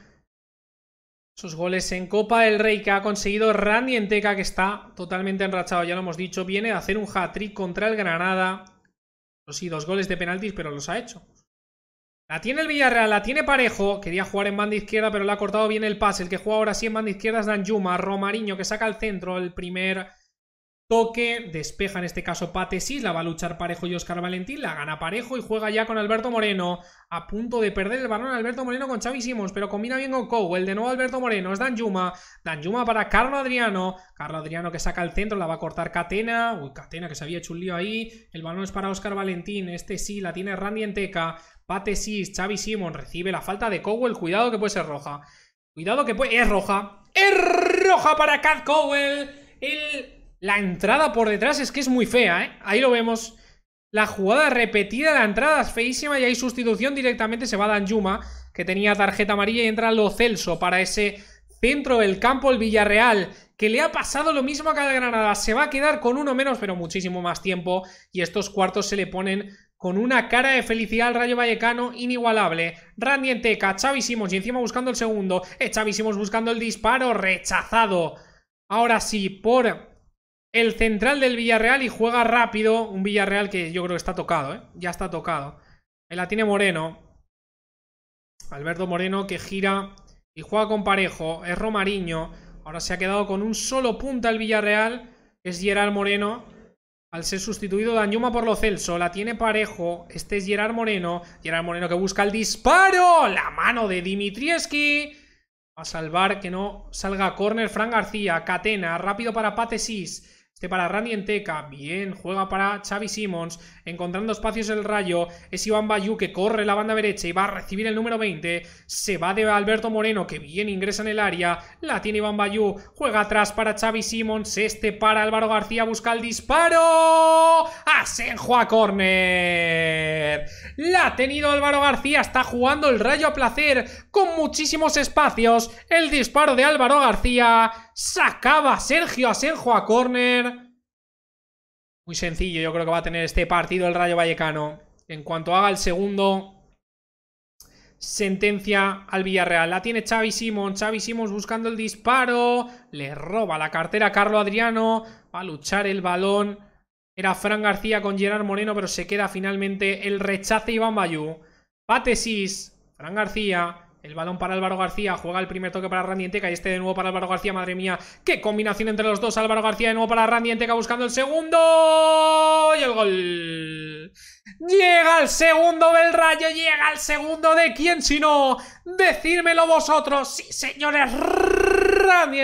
sus goles en Copa del Rey que ha conseguido Randy Enteca, que está totalmente enrachado, ya lo hemos dicho. Viene a hacer un hat-trick contra el Granada. sí, dos goles de penaltis, pero los ha hecho. La tiene el Villarreal, la tiene Parejo. Quería jugar en banda izquierda, pero le ha cortado bien el pase. El que juega ahora sí en banda izquierda es Danjuma. Romariño, que saca al centro el primer toque, despeja en este caso Patesis, la va a luchar Parejo y Oscar Valentín, la gana Parejo y juega ya con Alberto Moreno, a punto de perder el balón Alberto Moreno con Xavi Simons, pero combina bien con Cowell, de nuevo Alberto Moreno, es Dan Yuma, Dan Yuma para Carlo Adriano, Carlo Adriano que saca el centro, la va a cortar Catena, uy, Catena que se había hecho un lío ahí, el balón es para Oscar Valentín, este sí, la tiene Randy Enteca, Patesis, Xavi Simons, recibe la falta de Cowell, cuidado que puede ser roja, cuidado que puede, es roja, es roja para Cat Cowell, el la entrada por detrás es que es muy fea, ¿eh? Ahí lo vemos. La jugada repetida, la entrada es feísima y ahí sustitución directamente. Se va Yuma. que tenía tarjeta amarilla, y entra Lo Celso para ese centro del campo, el Villarreal, que le ha pasado lo mismo a cada Granada. Se va a quedar con uno menos, pero muchísimo más tiempo. Y estos cuartos se le ponen con una cara de felicidad al Rayo Vallecano inigualable. Randy Enteca, Xavi y encima buscando el segundo. Eh, buscando el disparo, rechazado. Ahora sí, por el central del Villarreal y juega rápido. Un Villarreal que yo creo que está tocado, ¿eh? Ya está tocado. Ahí la tiene Moreno. Alberto Moreno que gira y juega con parejo. Es Romariño. Ahora se ha quedado con un solo punta el Villarreal. Es Gerard Moreno. Al ser sustituido Dañuma por lo Celso. La tiene parejo. Este es Gerard Moreno. Gerard Moreno que busca el disparo. La mano de Dimitrieski. A salvar que no salga córner Fran García. Catena. Rápido para Patesis este para Randy Enteca, bien, juega para Xavi Simons, encontrando espacios el rayo, es Iván Bayú que corre la banda derecha y va a recibir el número 20, se va de Alberto Moreno que bien ingresa en el área, la tiene Iván Bayú, juega atrás para Xavi Simons, este para Álvaro García, busca el disparo, Asenjo a córner, la ha tenido Álvaro García, está jugando el rayo a placer, con muchísimos espacios, el disparo de Álvaro García, Sacaba Sergio Asenjo a corner Muy sencillo, yo creo que va a tener este partido el Rayo Vallecano. En cuanto haga el segundo, sentencia al Villarreal. La tiene Xavi Simons. Xavi Simons buscando el disparo. Le roba la cartera a Carlo Adriano. Va a luchar el balón. Era Fran García con Gerard Moreno, pero se queda finalmente el rechace Iván Bayú. Patesis. Fran García. El balón para Álvaro García, juega el primer toque para Randy y este de nuevo para Álvaro García, madre mía, qué combinación entre los dos, Álvaro García de nuevo para Randy buscando el segundo y el gol. Llega el segundo del Rayo, llega el segundo de quién si no, decírmelo vosotros, sí señores, Randy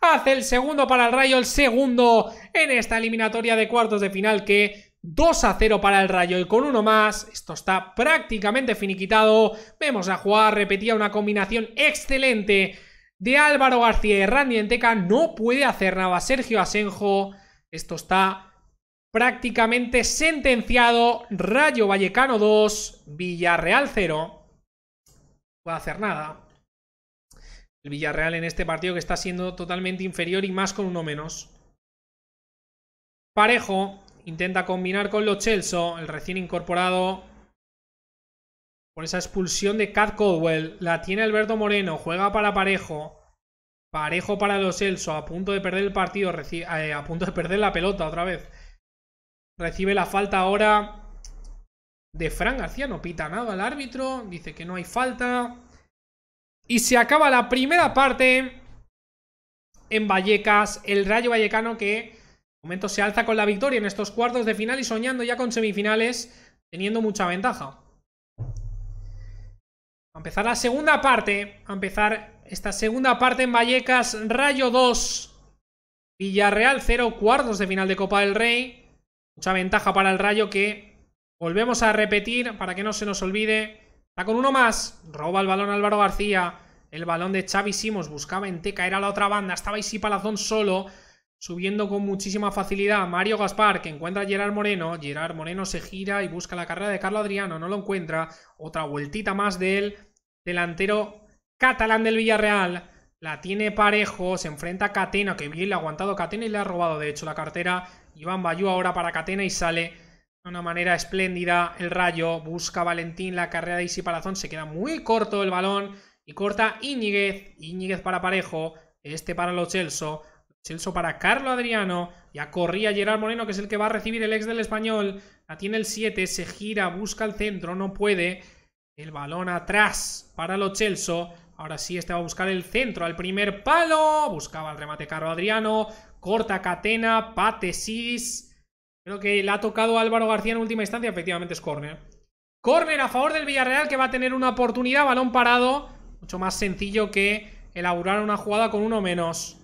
hace el segundo para el Rayo, el segundo en esta eliminatoria de cuartos de final que 2 a 0 para el Rayo y con uno más, esto está prácticamente finiquitado. Vemos a jugar, repetía una combinación excelente de Álvaro García y Randy Enteca. No puede hacer nada Sergio Asenjo. Esto está prácticamente sentenciado. Rayo Vallecano 2, Villarreal 0. No puede hacer nada. El Villarreal en este partido que está siendo totalmente inferior y más con uno menos. Parejo, Intenta combinar con los Celso, el recién incorporado. Por esa expulsión de Cat Caldwell. La tiene Alberto Moreno. Juega para Parejo. Parejo para los Celso. A punto de perder el partido. Eh, a punto de perder la pelota otra vez. Recibe la falta ahora de Fran García. No pita nada al árbitro. Dice que no hay falta. Y se acaba la primera parte en Vallecas. El Rayo Vallecano que Momento se alza con la victoria en estos cuartos de final y soñando ya con semifinales, teniendo mucha ventaja. A empezar la segunda parte. A empezar esta segunda parte en Vallecas, Rayo 2. Villarreal 0, cuartos de final de Copa del Rey. Mucha ventaja para el Rayo que volvemos a repetir para que no se nos olvide. Está con uno más. Roba el balón Álvaro García. El balón de Xavi Simos buscaba en Teca, era la otra banda. Estaba Isi Palazón solo subiendo con muchísima facilidad Mario Gaspar, que encuentra a Gerard Moreno. Gerard Moreno se gira y busca la carrera de Carlo Adriano, no lo encuentra. Otra vueltita más del delantero catalán del Villarreal. La tiene parejo, se enfrenta a Catena, que bien le ha aguantado Catena y le ha robado de hecho la cartera. Iván Bayú ahora para Catena y sale de una manera espléndida el rayo. Busca Valentín la carrera de Isi se queda muy corto el balón y corta Íñiguez. Íñiguez para parejo, este para los Chelsea. Chelso para Carlo Adriano. Ya corría Gerard Moreno, que es el que va a recibir el ex del español. La tiene el 7, se gira, busca el centro, no puede. El balón atrás para lo Chelso, Ahora sí, este va a buscar el centro al primer palo. Buscaba el remate Carlo Adriano. Corta catena, patesis. Creo que le ha tocado Álvaro García en última instancia. Efectivamente es córner. Córner a favor del Villarreal que va a tener una oportunidad. Balón parado. Mucho más sencillo que elaborar una jugada con uno menos.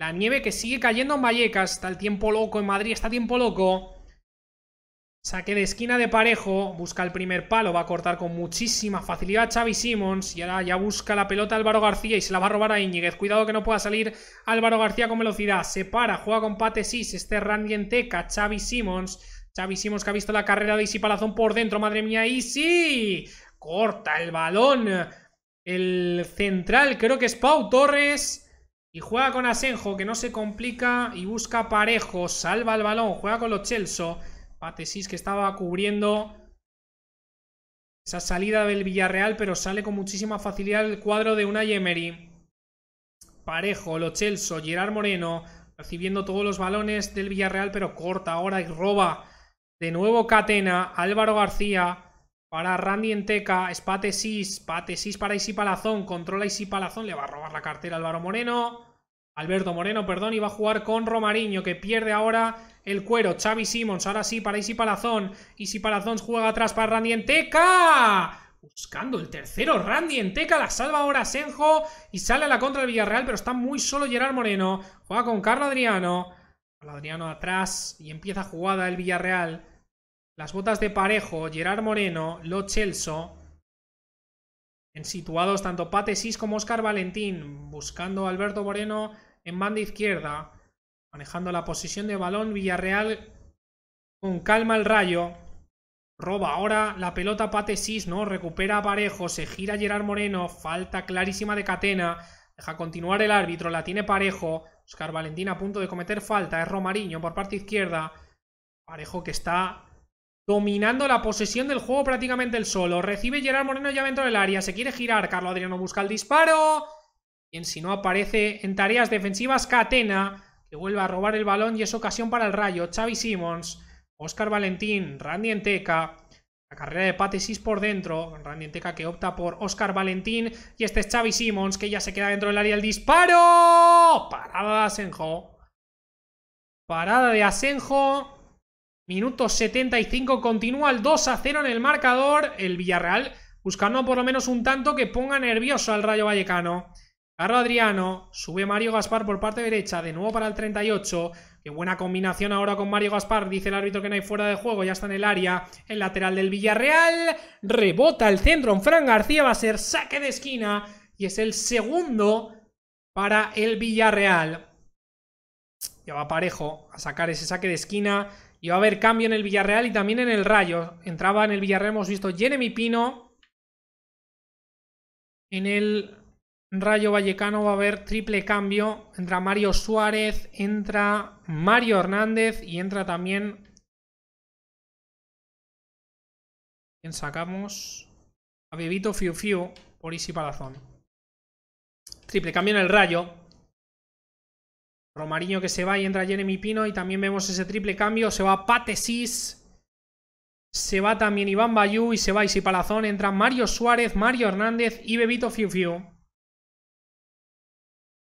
La nieve que sigue cayendo en Vallecas. Está el tiempo loco en Madrid. Está tiempo loco. Saque de esquina de Parejo. Busca el primer palo. Va a cortar con muchísima facilidad Xavi Simons. Y ahora ya busca la pelota Álvaro García y se la va a robar a Íñiguez. Cuidado que no pueda salir Álvaro García con velocidad. Se para. Juega con Pate Sí. Este Randy Enteca. Xavi Simons. Xavi Simons que ha visto la carrera de Isi Palazón por dentro. Madre mía. Y sí. Corta el balón. El central creo que es Pau Torres. Y juega con Asenjo, que no se complica y busca Parejo, Salva el balón, juega con los Chelso. Patesis que estaba cubriendo esa salida del Villarreal, pero sale con muchísima facilidad el cuadro de una Yemery. Parejo, Lo Chelso, Gerard Moreno, recibiendo todos los balones del Villarreal, pero corta ahora y roba. De nuevo Catena, Álvaro García, para Randy Enteca, espatesis, 6, para Isi Palazón, controla Isi Palazón, le va a robar la cartera Álvaro Moreno. Alberto Moreno, perdón, y va a jugar con Romariño, que pierde ahora el cuero. Xavi Simons, ahora sí, para Isi Palazón. Isi Palazón juega atrás para Randy Enteca. Buscando el tercero, Randy Enteca, la salva ahora Senjo y sale a la contra del Villarreal, pero está muy solo Gerard Moreno. Juega con Carlo Adriano. Adriano atrás y empieza jugada el Villarreal las botas de Parejo, Gerard Moreno, Lo Chelso. en situados tanto Patesis como Oscar Valentín, buscando a Alberto Moreno en banda izquierda, manejando la posición de balón Villarreal con calma el rayo. Roba ahora la pelota Patesis, ¿no? Recupera a Parejo, se gira Gerard Moreno, falta clarísima de Catena, deja continuar el árbitro, la tiene Parejo, Oscar Valentín a punto de cometer falta, es Romariño por parte izquierda, Parejo que está dominando la posesión del juego prácticamente el solo. Recibe Gerard Moreno ya dentro del área. Se quiere girar. Carlos Adriano busca el disparo. en si no aparece en tareas defensivas, Catena, que vuelve a robar el balón y es ocasión para el Rayo. Xavi Simons, Oscar Valentín, Randy Enteca. La carrera de Patesis por dentro. Randy Enteca que opta por Oscar Valentín. Y este es Xavi Simons, que ya se queda dentro del área. ¡El disparo! Parada de Asenjo. Parada de Asenjo Minuto 75, continúa el 2 a 0 en el marcador. El Villarreal buscando por lo menos un tanto que ponga nervioso al Rayo Vallecano. carro Adriano, sube Mario Gaspar por parte derecha, de nuevo para el 38. Qué buena combinación ahora con Mario Gaspar, dice el árbitro que no hay fuera de juego, ya está en el área. El lateral del Villarreal, rebota el centro en Fran García, va a ser saque de esquina y es el segundo para el Villarreal. Ya va parejo a sacar ese saque de esquina y va a haber cambio en el Villarreal y también en el Rayo. Entraba en el Villarreal, hemos visto Jeremy Pino. En el Rayo Vallecano va a haber triple cambio. Entra Mario Suárez, entra Mario Hernández y entra también... ¿Quién sacamos? A Bebito Fiu Fiu por Isi Palazón. Triple cambio en el Rayo. Romariño que se va y entra Jeremy Pino y también vemos ese triple cambio. Se va Patesis, se va también Iván Bayú y se va Isi Palazón. Entran Mario Suárez, Mario Hernández y Bebito Fiu Fiu.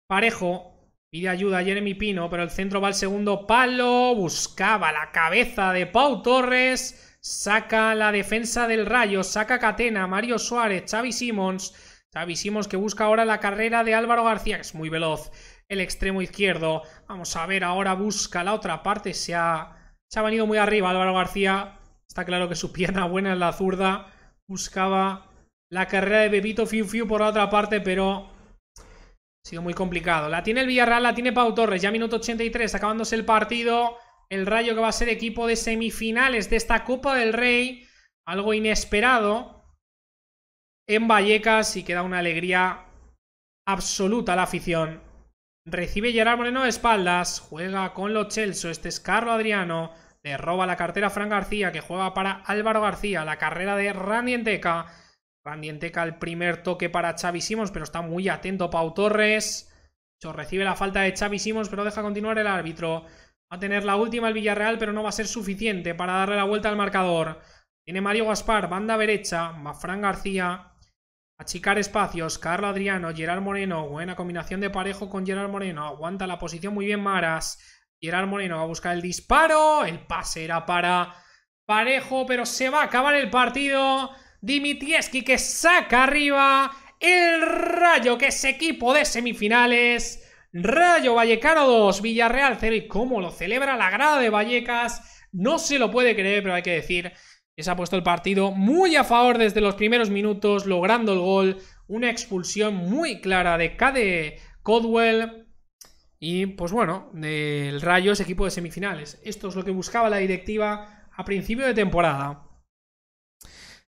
Parejo. Pide ayuda a Jeremy Pino, pero el centro va al segundo palo. Buscaba la cabeza de Pau Torres. Saca la defensa del Rayo. Saca Catena, Mario Suárez, Xavi Simons. Xavi Simons que busca ahora la carrera de Álvaro García, que es muy veloz el extremo izquierdo. Vamos a ver, ahora busca la otra parte. Se ha, venido muy arriba Álvaro García. Está claro que su pierna buena es la zurda. Buscaba la carrera de Bebito Fiu Fiu por la otra parte, pero ha sido muy complicado. La tiene el Villarreal, la tiene Pau Torres. Ya minuto 83, acabándose el partido. El Rayo que va a ser equipo de semifinales de esta Copa del Rey. Algo inesperado en Vallecas y queda una alegría absoluta la afición. Recibe Gerard Moreno de espaldas, juega con los chelso este es Carlo Adriano, le roba la cartera a Fran García, que juega para Álvaro García, la carrera de Randienteca Randienteca el primer toque para Xavi Simons, pero está muy atento Pau Torres. Cho recibe la falta de Xavi Simons, pero deja continuar el árbitro. Va a tener la última el Villarreal, pero no va a ser suficiente para darle la vuelta al marcador. Tiene Mario Gaspar, banda derecha, más Fran García, Achicar espacios, Carlos Adriano, Gerard Moreno, buena combinación de parejo con Gerard Moreno, aguanta la posición muy bien Maras, Gerard Moreno va a buscar el disparo, el pase era para Parejo, pero se va a acabar el partido, Dimitrieski que saca arriba, el Rayo que es equipo de semifinales, Rayo Vallecano 2, Villarreal 0 y cómo lo celebra la grada de Vallecas, no se lo puede creer, pero hay que decir que se ha puesto el partido muy a favor desde los primeros minutos, logrando el gol, una expulsión muy clara de Cade Codwell. Y pues bueno, del Rayo equipo de semifinales. Esto es lo que buscaba la directiva a principio de temporada.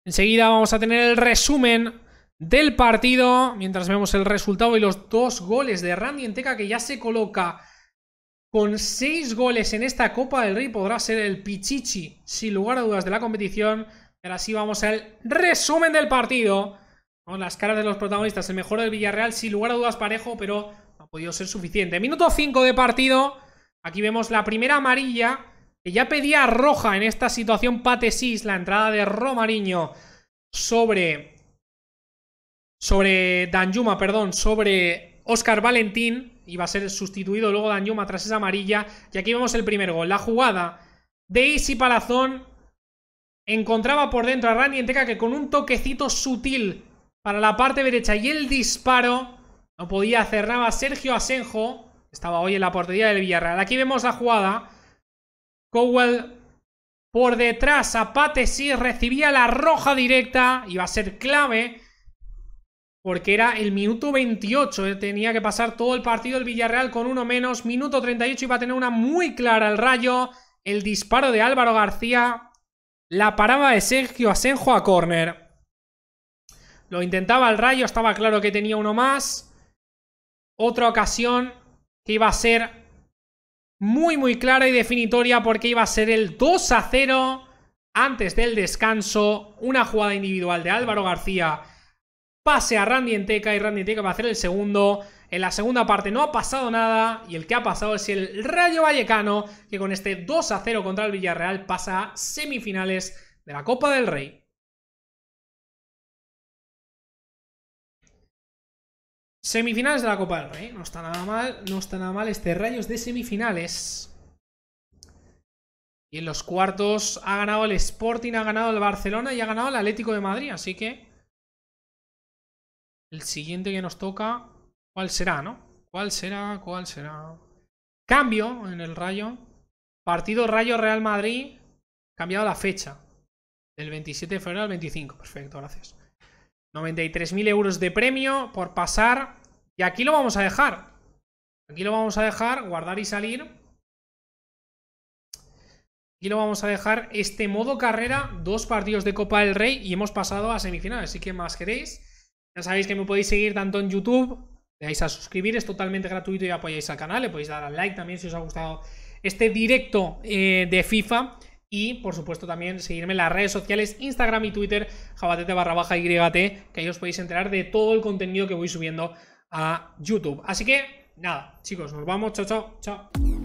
Enseguida vamos a tener el resumen del partido, mientras vemos el resultado y los dos goles de Randy Enteca que ya se coloca con seis goles en esta Copa del Rey podrá ser el Pichichi, sin lugar a dudas, de la competición. Ahora sí vamos al resumen del partido. Con las caras de los protagonistas, el mejor del Villarreal, sin lugar a dudas parejo, pero no ha podido ser suficiente. Minuto 5 de partido. Aquí vemos la primera amarilla, que ya pedía roja en esta situación Patesis, la entrada de Romariño sobre... Sobre Danjuma, perdón, sobre Oscar Valentín iba a ser sustituido luego Danjuma tras esa amarilla. Y aquí vemos el primer gol. La jugada de Isi Palazón encontraba por dentro a Randy Enteca que con un toquecito sutil para la parte derecha y el disparo no podía hacer nada Sergio Asenjo. Estaba hoy en la portería del Villarreal. Aquí vemos la jugada. Cowell por detrás, a sí recibía la roja directa. Iba a ser clave porque era el minuto 28, eh, tenía que pasar todo el partido el Villarreal con uno menos, minuto 38 iba a tener una muy clara el rayo, el disparo de Álvaro García, la parada de Sergio Asenjo a córner. Lo intentaba el rayo, estaba claro que tenía uno más. Otra ocasión que iba a ser muy muy clara y definitoria porque iba a ser el 2 a 0 antes del descanso, una jugada individual de Álvaro García pase a Randy Enteca y Randy Enteca va a hacer el segundo. En la segunda parte no ha pasado nada y el que ha pasado es el Rayo Vallecano que con este 2 a 0 contra el Villarreal pasa a semifinales de la Copa del Rey. Semifinales de la Copa del Rey. No está nada mal, no está nada mal este Rayos de semifinales. Y en los cuartos ha ganado el Sporting, ha ganado el Barcelona y ha ganado el Atlético de Madrid. Así que el siguiente que nos toca, ¿cuál será, no? ¿Cuál será? ¿Cuál será? Cambio en el Rayo. Partido Rayo Real Madrid. Cambiado la fecha. Del 27 de febrero al 25. Perfecto, gracias. 93.000 euros de premio por pasar. Y aquí lo vamos a dejar. Aquí lo vamos a dejar, guardar y salir. Aquí lo vamos a dejar este modo carrera, dos partidos de Copa del Rey y hemos pasado a semifinales. Así que más queréis. Ya sabéis que me podéis seguir tanto en YouTube, le dais a suscribir, es totalmente gratuito y apoyáis al canal, le podéis dar al like también si os ha gustado este directo eh, de FIFA. Y por supuesto también seguirme en las redes sociales, Instagram y Twitter, jabatete barra baja YT, que ahí os podéis enterar de todo el contenido que voy subiendo a YouTube. Así que nada, chicos, nos vamos, chao, chao, chao.